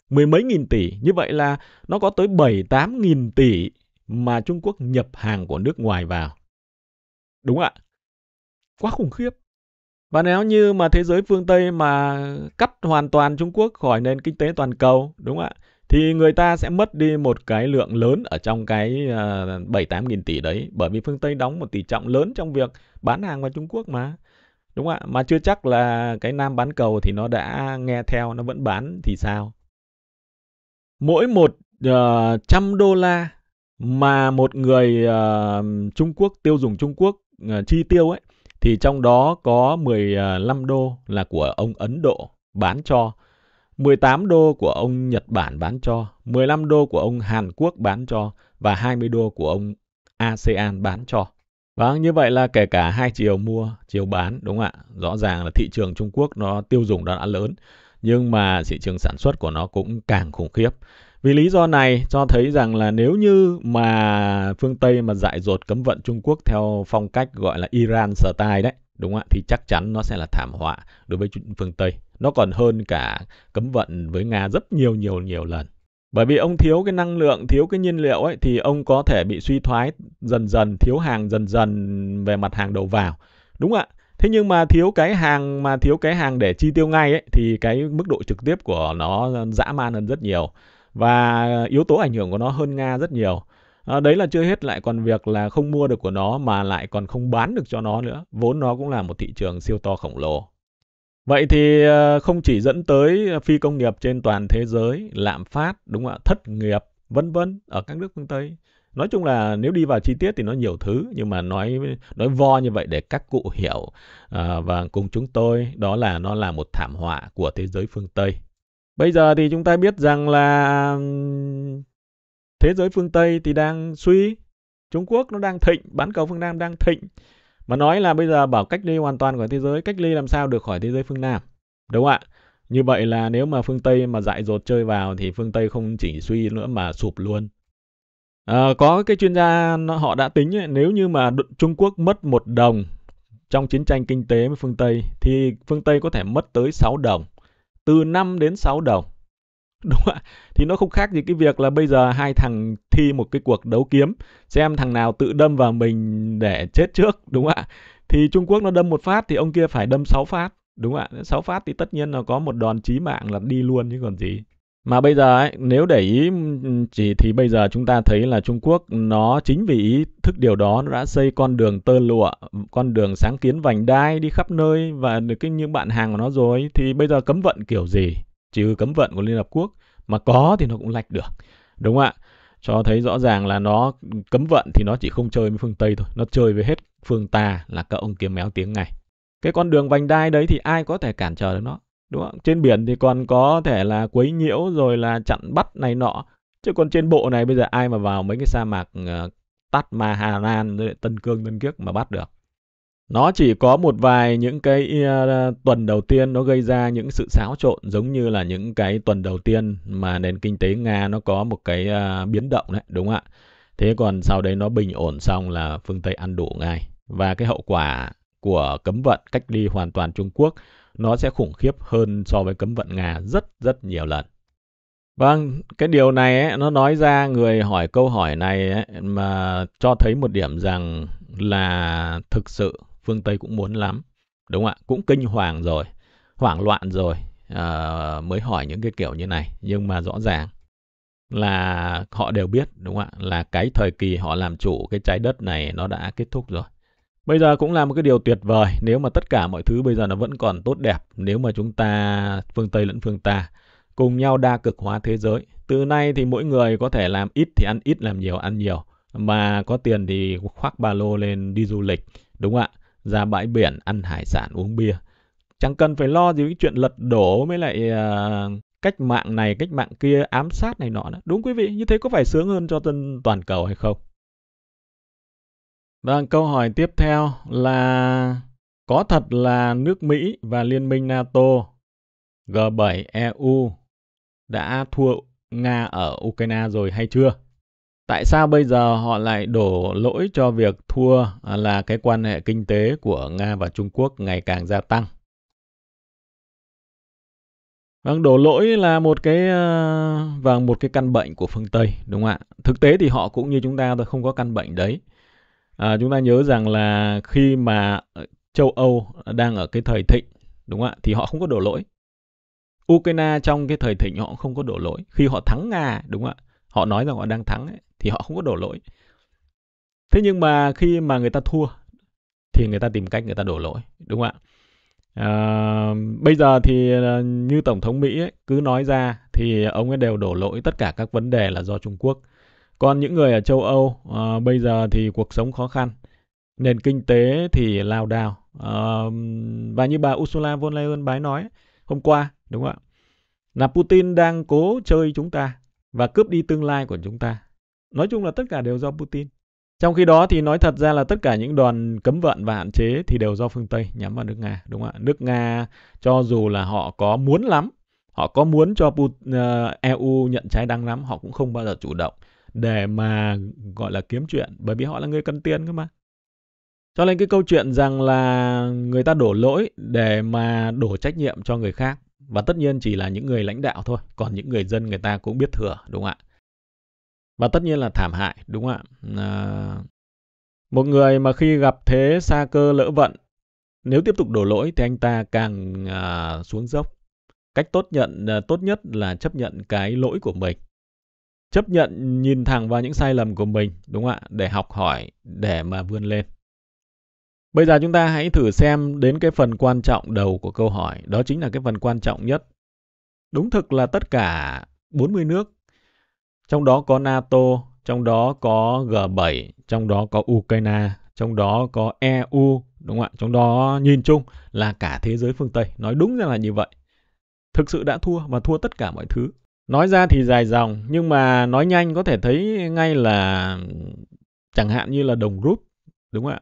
mười mấy nghìn tỷ như vậy là nó có tới 78 nghìn tỷ mà Trung Quốc nhập hàng của nước ngoài vào đúng ạ quá khủng khiếp và nếu như mà thế giới phương Tây mà cắt hoàn toàn Trung Quốc khỏi nền kinh tế toàn cầu, đúng không ạ, thì người ta sẽ mất đi một cái lượng lớn ở trong cái à, bảy tám nghìn tỷ đấy bởi vì phương Tây đóng một tỷ trọng lớn trong việc bán hàng vào Trung Quốc mà đúng không ạ mà chưa chắc là cái Nam bán cầu thì nó đã nghe theo nó vẫn bán thì sao mỗi một uh, trăm đô la mà một người uh, Trung Quốc tiêu dùng Trung Quốc uh, chi tiêu ấy thì trong đó có 15 đô là của ông Ấn Độ bán cho 18 đô của ông Nhật Bản bán cho, 15 đô của ông Hàn Quốc bán cho và 20 đô của ông ASEAN bán cho. Và vâng, như vậy là kể cả hai chiều mua, chiều bán, đúng không ạ? Rõ ràng là thị trường Trung Quốc nó tiêu dùng nó đã lớn, nhưng mà thị trường sản xuất của nó cũng càng khủng khiếp. Vì lý do này cho thấy rằng là nếu như mà phương Tây mà dại dột cấm vận Trung Quốc theo phong cách gọi là Iran style đấy, đúng không ạ? Thì chắc chắn nó sẽ là thảm họa đối với phương Tây. Nó còn hơn cả cấm vận với Nga rất nhiều nhiều nhiều lần. Bởi vì ông thiếu cái năng lượng, thiếu cái nhiên liệu ấy thì ông có thể bị suy thoái dần dần, thiếu hàng dần dần về mặt hàng đầu vào. Đúng ạ. Thế nhưng mà thiếu cái hàng mà thiếu cái hàng để chi tiêu ngay ấy thì cái mức độ trực tiếp của nó dã man hơn rất nhiều và yếu tố ảnh hưởng của nó hơn Nga rất nhiều. À, đấy là chưa hết lại còn việc là không mua được của nó mà lại còn không bán được cho nó nữa. Vốn nó cũng là một thị trường siêu to khổng lồ. Vậy thì ờ, không chỉ dẫn tới phi công nghiệp trên toàn thế giới, lạm phát, đúng không ạ, thất nghiệp, vân vân ở các nước phương Tây. Nói chung là nếu đi vào chi tiết thì nó nhiều thứ nhưng mà nói nói vo như vậy để các cụ hiểu ờ, và cùng chúng tôi đó là nó là một thảm họa của thế giới phương Tây. Bây giờ thì chúng ta biết rằng là thế giới phương Tây thì đang suy, Trung Quốc nó đang thịnh, bán cầu phương Nam đang thịnh mà nói là bây giờ bảo cách ly hoàn toàn khỏi thế giới, cách ly làm sao được khỏi thế giới phương Nam. Đúng không ạ? Như vậy là nếu mà phương Tây mà dại dột chơi vào thì phương Tây không chỉ suy nữa mà sụp luôn. À, có cái chuyên gia họ đã tính ấy, nếu như mà Trung Quốc mất một đồng trong chiến tranh kinh tế với phương Tây thì phương Tây có thể mất tới 6 đồng. Từ 5 đến 6 đồng. *laughs* đúng không ạ thì nó không khác gì cái việc là bây giờ hai thằng thi một cái cuộc đấu kiếm xem thằng nào tự đâm vào mình để chết trước đúng không ạ thì Trung Quốc nó đâm một phát thì ông kia phải đâm sáu phát đúng không ạ sáu phát thì tất nhiên là có một đòn chí mạng là đi luôn chứ còn gì mà bây giờ ấy, nếu để ý chỉ thì bây giờ chúng ta thấy là Trung Quốc nó chính vì ý thức điều đó nó đã xây con đường tơ lụa, con đường sáng kiến vành đai đi khắp nơi và được cái những bạn hàng của nó rồi thì bây giờ cấm vận kiểu gì trừ cấm vận của Liên Hợp Quốc mà có thì nó cũng lạch được đúng không ạ cho thấy rõ ràng là nó cấm vận thì nó chỉ không chơi với phương Tây thôi nó chơi với hết phương ta là các ông kiếm méo tiếng này cái con đường vành đai đấy thì ai có thể cản trở được nó đúng không trên biển thì còn có thể là quấy nhiễu rồi là chặn bắt này nọ chứ còn trên bộ này bây giờ ai mà vào mấy cái sa mạc uh, ờ, Tatmaharan Tân Cương Tân Kiếc mà bắt được nó chỉ có một vài những cái uh, tuần đầu tiên nó gây ra những sự xáo trộn giống như là những cái tuần đầu tiên mà nền kinh tế Nga nó có một cái uh, biến động đấy, đúng không ạ? Thế còn sau đấy nó bình ổn xong là phương Tây ăn đủ ngay. Và cái hậu quả của cấm vận cách ly hoàn toàn Trung Quốc nó sẽ khủng khiếp hơn so với cấm vận Nga rất rất nhiều lần. Vâng, cái điều này ấy, nó nói ra người hỏi câu hỏi này ấy, mà cho thấy một điểm rằng là thực sự phương Tây cũng muốn lắm. Đúng không ạ? Cũng kinh hoàng rồi, hoảng loạn rồi à, mới hỏi những cái kiểu như này. Nhưng mà rõ ràng là họ đều biết đúng không ạ? Là cái thời kỳ họ làm chủ cái trái đất này nó đã kết thúc rồi. Bây giờ cũng là một cái điều tuyệt vời nếu mà tất cả mọi thứ bây giờ nó vẫn còn tốt đẹp nếu mà chúng ta phương Tây lẫn phương ta cùng nhau đa cực hóa thế giới. Từ nay thì mỗi người có thể làm ít thì ăn ít, làm nhiều ăn nhiều. Mà có tiền thì khoác ba lô lên đi du lịch, đúng không ạ? ra bãi biển ăn hải sản uống bia. Chẳng cần phải lo gì cái chuyện lật đổ mới lại uh, cách mạng này, cách mạng kia, ám sát này nọ. Nữa. Đúng quý vị, như thế có phải sướng hơn cho dân toàn cầu hay không? Và vâng, câu hỏi tiếp theo là có thật là nước Mỹ và Liên minh NATO G7 EU đã thua Nga ở Ukraine rồi hay chưa? tại sao bây giờ họ lại đổ lỗi cho việc thua là cái quan hệ kinh tế của Nga và Trung Quốc ngày càng gia tăng? Vâng, đổ lỗi là một cái ờ, và vâng, một cái căn bệnh của phương Tây, đúng không ạ? Thực tế thì họ cũng như chúng ta thôi, không có căn bệnh đấy. À, chúng ta nhớ rằng là khi mà châu Âu đang ở cái thời thịnh, đúng không ạ? Thì họ không có đổ lỗi. Ukraine trong cái thời thịnh họ cũng không có đổ lỗi. Khi họ thắng Nga, đúng không ạ? Họ nói rằng họ đang thắng ấy, thì họ không có đổ lỗi thế nhưng mà khi mà người ta thua thì người ta tìm cách người ta đổ lỗi đúng không ạ à, bây giờ thì ờ, như tổng thống mỹ ấy, cứ nói ra thì ông ấy đều đổ lỗi tất cả các vấn đề là do trung quốc còn những người ở châu âu à, bây giờ thì cuộc sống khó khăn nền kinh tế thì lao đao à, và như bà ursula von der leyen bái nói hôm qua đúng không ạ là putin đang cố chơi chúng ta và cướp đi tương lai của chúng ta Nói chung là tất cả đều do Putin. Trong khi đó thì nói thật ra là tất cả những đoàn cấm vận và hạn chế thì đều do phương Tây nhắm vào nước Nga, đúng không ạ? Nước Nga cho dù là họ có muốn lắm, họ có muốn cho Putin ờ, EU nhận trái đắng lắm, họ cũng không bao giờ chủ động để mà gọi là kiếm chuyện, bởi vì họ là người cần tiền cơ mà. Cho nên cái câu chuyện rằng là người ta đổ lỗi để mà đổ trách nhiệm cho người khác và tất nhiên chỉ là những người lãnh đạo thôi, còn những người dân người ta cũng biết thừa, đúng không ạ? và tất nhiên là thảm hại đúng không ạ à, một người mà khi gặp thế xa cơ lỡ vận nếu tiếp tục đổ lỗi thì anh ta càng à, xuống dốc cách tốt nhận à, tốt nhất là chấp nhận cái lỗi của mình chấp nhận nhìn thẳng vào những sai lầm của mình đúng không ạ để học hỏi để mà vươn lên bây giờ chúng ta hãy thử xem đến cái phần quan trọng đầu của câu hỏi đó chính là cái phần quan trọng nhất đúng thực là tất cả 40 nước trong đó có NATO, trong đó có G7, trong đó có Ukraine, trong đó có EU, đúng không ạ? Trong đó nhìn chung là cả thế giới phương Tây, nói đúng ra là như vậy. Thực sự đã thua và thua tất cả mọi thứ. Nói ra thì dài dòng, nhưng mà nói nhanh có thể thấy ngay là chẳng hạn như là đồng rúp, đúng không ạ?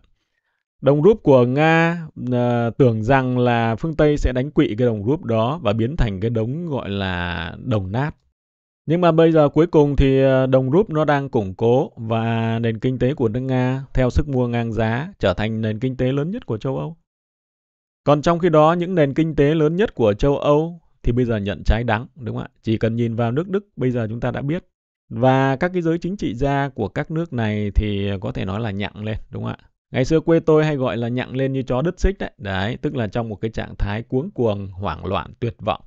Đồng rúp của Nga uh, tưởng rằng là phương Tây sẽ đánh quỵ cái đồng rúp đó và biến thành cái đống gọi là đồng nát nhưng mà bây giờ cuối cùng thì ờ, đồng rúp nó đang củng cố và nền kinh tế của nước Nga theo sức mua ngang giá trở thành nền kinh tế lớn nhất của châu Âu. Còn trong khi đó những nền kinh tế lớn nhất của châu Âu thì bây giờ nhận trái đắng đúng không ạ? Chỉ cần nhìn vào nước Đức bây giờ chúng ta đã biết. Và các cái giới chính trị gia của các nước này thì có thể nói là nhặng lên đúng không ạ? Ngày xưa quê tôi hay gọi là nhặng lên như chó đứt xích đấy. Đấy, tức là trong một cái trạng thái cuống cuồng, hoảng loạn, tuyệt vọng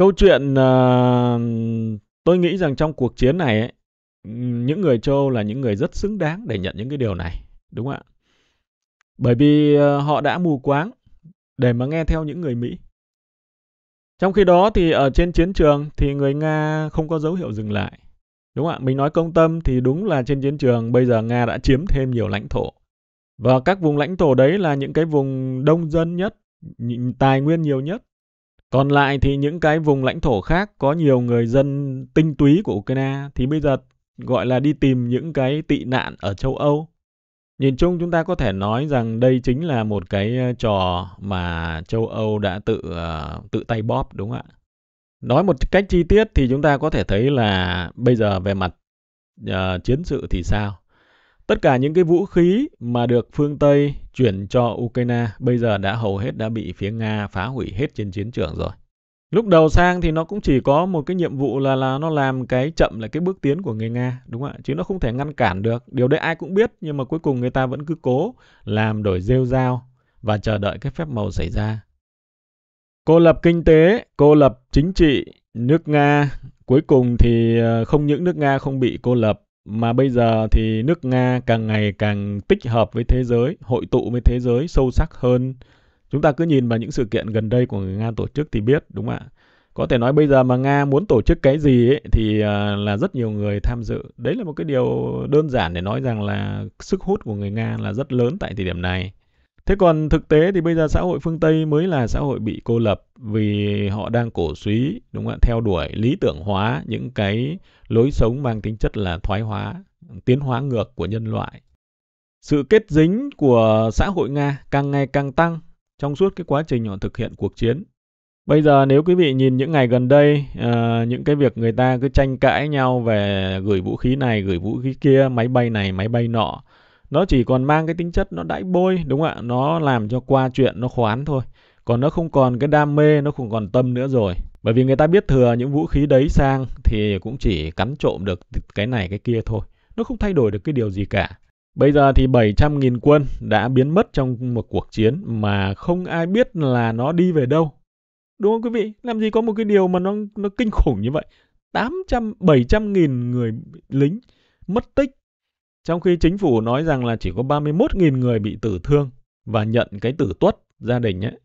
câu chuyện uh, tôi nghĩ rằng trong cuộc chiến này ấy, những người châu Âu là những người rất xứng đáng để nhận những cái điều này đúng không ạ bởi vì uh, họ đã mù quáng để mà nghe theo những người Mỹ trong khi đó thì ở trên chiến trường thì người Nga không có dấu hiệu dừng lại đúng không ạ mình nói công tâm thì đúng là trên chiến trường bây giờ Nga đã chiếm thêm nhiều lãnh thổ và các vùng lãnh thổ đấy là những cái vùng đông dân nhất tài nguyên nhiều nhất còn lại thì những cái vùng lãnh thổ khác có nhiều người dân tinh túy của Ukraine thì bây giờ gọi là đi tìm những cái tị nạn ở châu Âu. Nhìn chung chúng ta có thể nói rằng đây chính là một cái ờ, trò mà châu Âu đã tự ờ, tự tay bóp đúng không ạ? Nói một cách chi tiết thì chúng ta có thể thấy là bây giờ về mặt uh, chiến sự thì sao? Tất cả những cái vũ khí mà được phương Tây chuyển cho Ukraine bây giờ đã hầu hết đã bị phía Nga phá hủy hết trên chiến trường rồi. Lúc đầu sang thì nó cũng chỉ có một cái nhiệm vụ là là nó làm cái chậm lại cái bước tiến của người Nga, đúng không ạ? Chứ nó không thể ngăn cản được. Điều đấy ai cũng biết nhưng mà cuối cùng người ta vẫn cứ cố làm đổi rêu dao và chờ đợi cái phép màu xảy ra. Cô lập kinh tế, cô lập chính trị, nước Nga cuối cùng thì ờ, không những nước Nga không bị cô lập mà bây giờ thì nước Nga càng ngày càng tích hợp với thế giới, hội tụ với thế giới sâu sắc hơn. Chúng ta cứ nhìn vào những sự kiện gần đây của người Nga tổ chức thì biết, đúng không ạ? Có thể nói bây giờ mà Nga muốn tổ chức cái gì ấy, thì à, là rất nhiều người tham dự. Đấy là một cái điều đơn giản để nói rằng là sức hút của người Nga là rất lớn tại thời điểm này. Thế còn thực tế thì bây giờ xã hội phương Tây mới là xã hội bị cô lập vì họ đang cổ suý, đúng không ạ, theo đuổi lý tưởng hóa những cái lối sống mang tính chất là thoái hóa, tiến hóa ngược của nhân loại. Sự kết dính của xã hội Nga càng ngày càng tăng trong suốt cái quá trình họ thực hiện cuộc chiến. Bây giờ nếu quý vị nhìn những ngày gần đây, uh, những cái việc người ta cứ tranh cãi nhau về gửi vũ khí này, gửi vũ khí kia, máy bay này, máy bay nọ, nó chỉ còn mang cái tính chất nó đãi bôi đúng không ạ nó làm cho qua chuyện nó khoán thôi còn nó không còn cái đam mê nó không còn tâm nữa rồi bởi vì người ta biết thừa những vũ khí đấy sang thì cũng chỉ cắn trộm được cái này cái kia thôi nó không thay đổi được cái điều gì cả Bây giờ thì 700.000 quân đã biến mất trong một cuộc chiến mà không ai biết là nó đi về đâu. Đúng không quý vị? Làm gì có một cái điều mà nó nó kinh khủng như vậy. 800 700.000 người lính mất tích trong khi chính phủ nói rằng là chỉ có 31.000 người bị tử thương và nhận cái tử tuất gia đình ấy.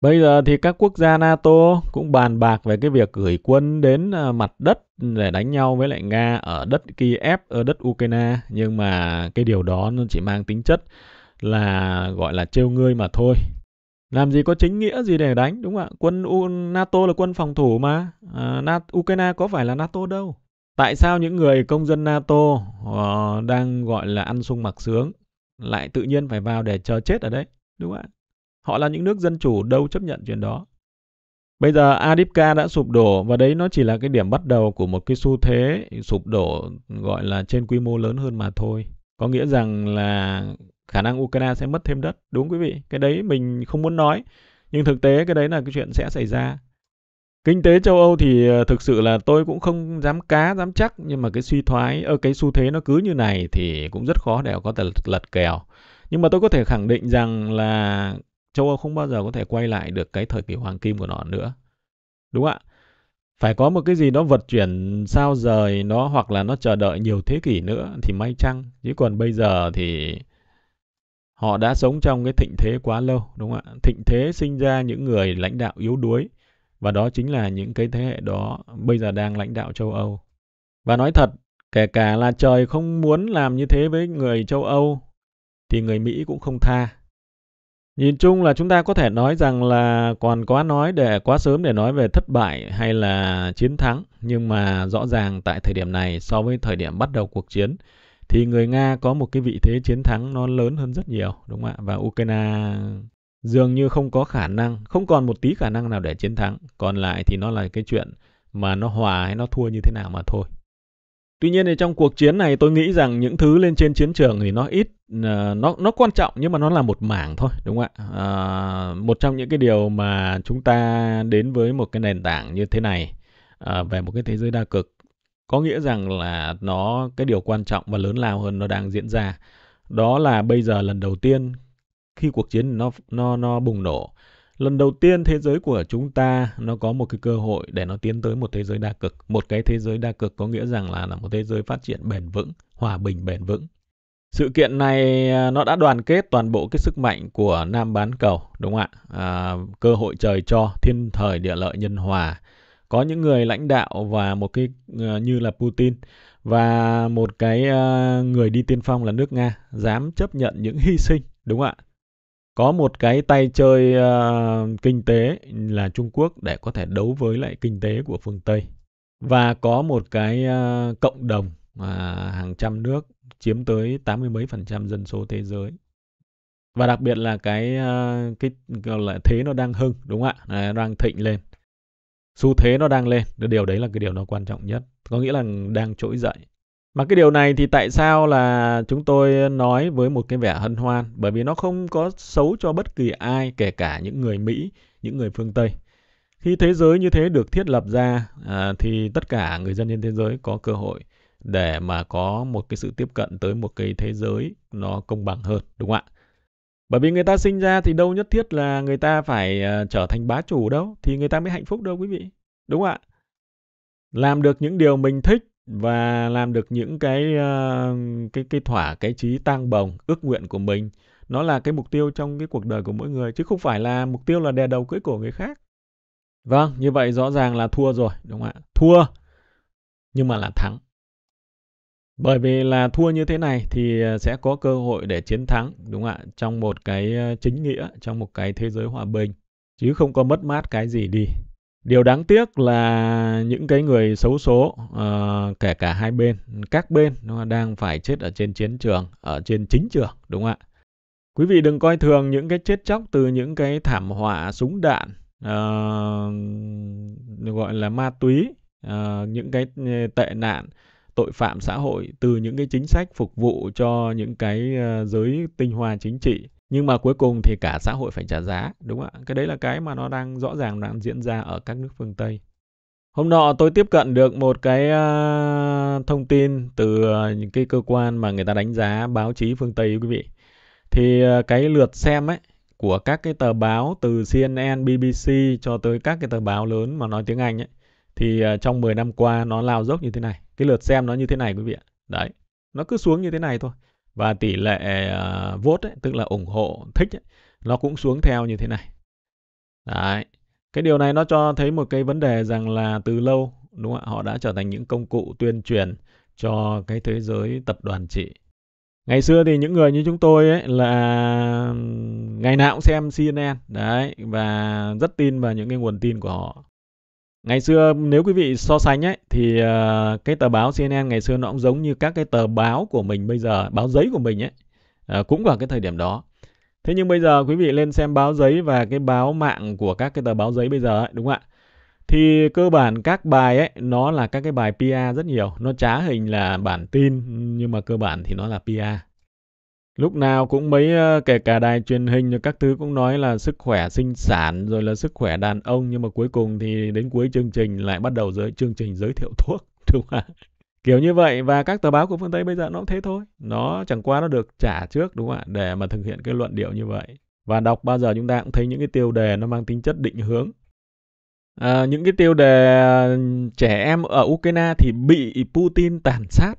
Bây giờ thì các quốc gia NATO cũng bàn bạc về cái việc gửi quân đến à, mặt đất để đánh nhau với lại Nga ở đất Kiev, ở đất Ukraine. Nhưng mà cái điều đó nó chỉ mang tính chất là gọi là trêu ngươi mà thôi. Làm gì có chính nghĩa gì để đánh, đúng không ạ? Quân U NATO là quân phòng thủ mà. À, NATO, Ukraine có phải là NATO đâu tại sao những người công dân NATO uh, đang gọi là ăn sung mặc sướng lại tự nhiên phải vào để chờ chết ở đấy, đúng không ạ? Họ là những nước dân chủ đâu chấp nhận chuyện đó. Bây giờ Adipka đã sụp đổ và đấy nó chỉ là cái điểm bắt đầu của một cái xu thế sụp đổ gọi là trên quy mô lớn hơn mà thôi. Có nghĩa rằng là khả năng Ukraine sẽ mất thêm đất, đúng quý vị? Cái đấy mình không muốn nói, nhưng thực tế cái đấy là cái chuyện sẽ xảy ra kinh tế châu Âu thì ờ, thực sự là tôi cũng không dám cá dám chắc nhưng mà cái suy thoái ở ờ, cái xu thế nó cứ như này thì cũng rất khó để có thể lật kèo nhưng mà tôi có thể khẳng định rằng là châu Âu không bao giờ có thể quay lại được cái thời kỳ hoàng kim của nó nữa đúng ạ phải có một cái gì đó vật chuyển sao rời nó hoặc là nó chờ đợi nhiều thế kỷ nữa thì may chăng chứ còn bây giờ thì họ đã sống trong cái thịnh thế quá lâu đúng không ạ thịnh thế sinh ra những người lãnh đạo yếu đuối và đó chính là những cái thế hệ đó bây giờ đang lãnh đạo châu Âu. Và nói thật, kể cả là trời không muốn làm như thế với người châu Âu, thì người Mỹ cũng không tha. Nhìn chung là chúng ta có thể nói rằng là còn quá nói để quá sớm để nói về thất bại hay là chiến thắng, nhưng mà rõ ràng tại thời điểm này so với thời điểm bắt đầu cuộc chiến thì người Nga có một cái vị thế chiến thắng nó lớn hơn rất nhiều đúng không ạ? Và Ukraine dường như không có khả năng, không còn một tí khả năng nào để chiến thắng. Còn lại thì nó là cái chuyện mà nó hòa hay nó thua như thế nào mà thôi. Tuy nhiên thì trong cuộc chiến này tôi nghĩ rằng những thứ lên trên chiến trường thì nó ít, ờ, nó nó quan trọng nhưng mà nó là một mảng thôi, đúng không ạ? À, một trong những cái điều mà chúng ta đến với một cái nền tảng như thế này à, về một cái thế giới đa cực có nghĩa rằng là nó cái điều quan trọng và lớn lao hơn nó đang diễn ra đó là bây giờ lần đầu tiên khi cuộc chiến nó nó nó bùng nổ lần đầu tiên thế giới của chúng ta nó có một cái cơ hội để nó tiến tới một thế giới đa cực một cái thế giới đa cực có nghĩa rằng là là một thế giới phát triển bền vững hòa bình bền vững sự kiện này à, nó đã đoàn kết toàn bộ cái sức mạnh của nam bán cầu đúng không ạ à, cơ hội trời cho thiên thời địa lợi nhân hòa có những người lãnh đạo và một cái à, như là putin và một cái à, người đi tiên phong là nước nga dám chấp nhận những hy sinh đúng không ạ có một cái tay chơi uh, kinh tế là Trung Quốc để có thể đấu với lại kinh tế của phương Tây và có một cái uh, cộng đồng uh, hàng trăm nước chiếm tới 80 mấy phần trăm dân số thế giới và đặc biệt là cái uh, cái gọi là thế nó đang hưng đúng không ạ đang thịnh lên xu thế nó đang lên điều đấy là cái điều nó quan trọng nhất có nghĩa là đang trỗi dậy mà cái điều này thì tại sao là chúng tôi nói với một cái vẻ hân hoan? Bởi vì nó không có xấu cho bất kỳ ai, kể cả những người Mỹ, những người phương Tây. Khi thế giới như thế được thiết lập ra à, thì tất cả người dân trên thế giới có cơ hội để mà có một cái sự tiếp cận tới một cái thế giới nó công bằng hơn, đúng không ạ? Bởi vì người ta sinh ra thì đâu nhất thiết là người ta phải uh, trở thành bá chủ đâu, thì người ta mới hạnh phúc đâu quý vị. Đúng không ạ? Làm được những điều mình thích và làm được những cái ờ, cái cái thỏa cái trí tăng bồng ước nguyện của mình nó là cái mục tiêu trong cái cuộc đời của mỗi người chứ không phải là mục tiêu là đè đầu cưỡi cổ người khác vâng như vậy rõ ràng là thua rồi đúng không ạ thua nhưng mà là thắng bởi vì là thua như thế này thì ờ, sẽ có cơ hội để chiến thắng đúng không ạ trong một cái ờ, chính nghĩa trong một cái thế giới hòa bình chứ không có mất mát cái gì đi điều đáng tiếc là những cái người xấu số uh, kể cả hai bên các bên đang phải chết ở trên chiến trường ở trên chính trường đúng không ạ quý vị đừng coi thường những cái chết chóc từ những cái thảm họa súng đạn uh, gọi là ma túy uh, những cái tệ nạn tội phạm xã hội từ những cái chính sách phục vụ cho những cái uh, giới tinh hoa chính trị nhưng mà cuối cùng thì cả xã hội phải trả giá đúng không ạ cái đấy là cái mà nó đang rõ ràng đang diễn ra ở các nước phương tây hôm nọ tôi tiếp cận được một cái ờ, thông tin từ ờ, những cái cơ quan mà người ta đánh giá báo chí phương tây quý vị thì ờ, cái lượt xem ấy của các cái tờ báo từ CNN, BBC cho tới các cái tờ báo lớn mà nói tiếng Anh ấy thì trong 10 năm qua nó lao dốc như thế này. Cái lượt xem nó như thế này quý vị ạ. Đấy. Nó cứ xuống như thế này thôi và tỷ lệ uh, vote ấy, tức là ủng hộ thích ấy, nó cũng xuống theo như thế này Đấy. cái điều này nó cho thấy một cái vấn đề rằng là từ lâu đúng không ạ họ đã trở thành những công cụ tuyên truyền cho cái thế giới tập đoàn trị ngày xưa thì những người như chúng tôi ấy là ngày nào cũng xem CNN đấy và rất tin vào những cái nguồn tin của họ ngày xưa nếu quý vị so sánh ấy thì uh, cái tờ báo CNN ngày xưa nó cũng giống như các cái tờ báo của mình bây giờ báo giấy của mình ấy uh, cũng vào cái thời điểm đó thế nhưng bây giờ quý vị lên xem báo giấy và cái báo mạng của các cái tờ báo giấy bây giờ ấy, đúng không ạ thì cơ bản các bài ấy nó là các cái bài PR rất nhiều nó trá hình là bản tin nhưng mà cơ bản thì nó là PR lúc nào cũng mấy ờ, kể cả đài truyền hình các thứ cũng nói là sức khỏe sinh sản rồi là sức khỏe đàn ông nhưng mà cuối cùng thì đến cuối chương trình lại bắt đầu giới chương trình giới thiệu *laughs* thuốc đúng không ạ kiểu như vậy và các tờ báo của phương tây bây giờ nó cũng thế thôi nó chẳng qua nó được trả trước đúng không ạ để mà thực hiện cái luận điệu như vậy và đọc bao giờ chúng ta cũng thấy những cái tiêu đề nó mang tính chất định hướng à, những cái tiêu đề ờ, trẻ em ở ukraine thì bị putin tàn sát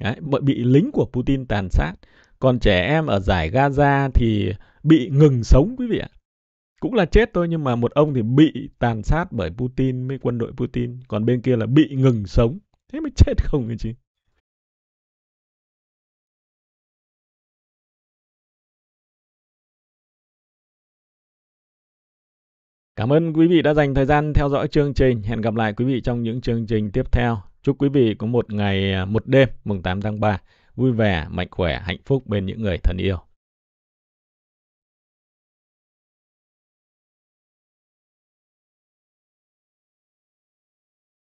Đấy, bị lính của putin tàn sát còn trẻ em ở giải Gaza thì bị ngừng sống quý vị ạ. Cũng là chết thôi nhưng mà một ông thì bị tàn sát bởi Putin với quân đội Putin. Còn bên kia là bị ngừng sống. Thế mới chết không cái chứ. Cảm ơn quý vị đã dành thời gian theo dõi chương trình. Hẹn gặp lại quý vị trong những chương trình tiếp theo. Chúc quý vị có một ngày à, một đêm mùng 8 tháng 3 vui vẻ, mạnh khỏe, hạnh phúc bên những người thân yêu.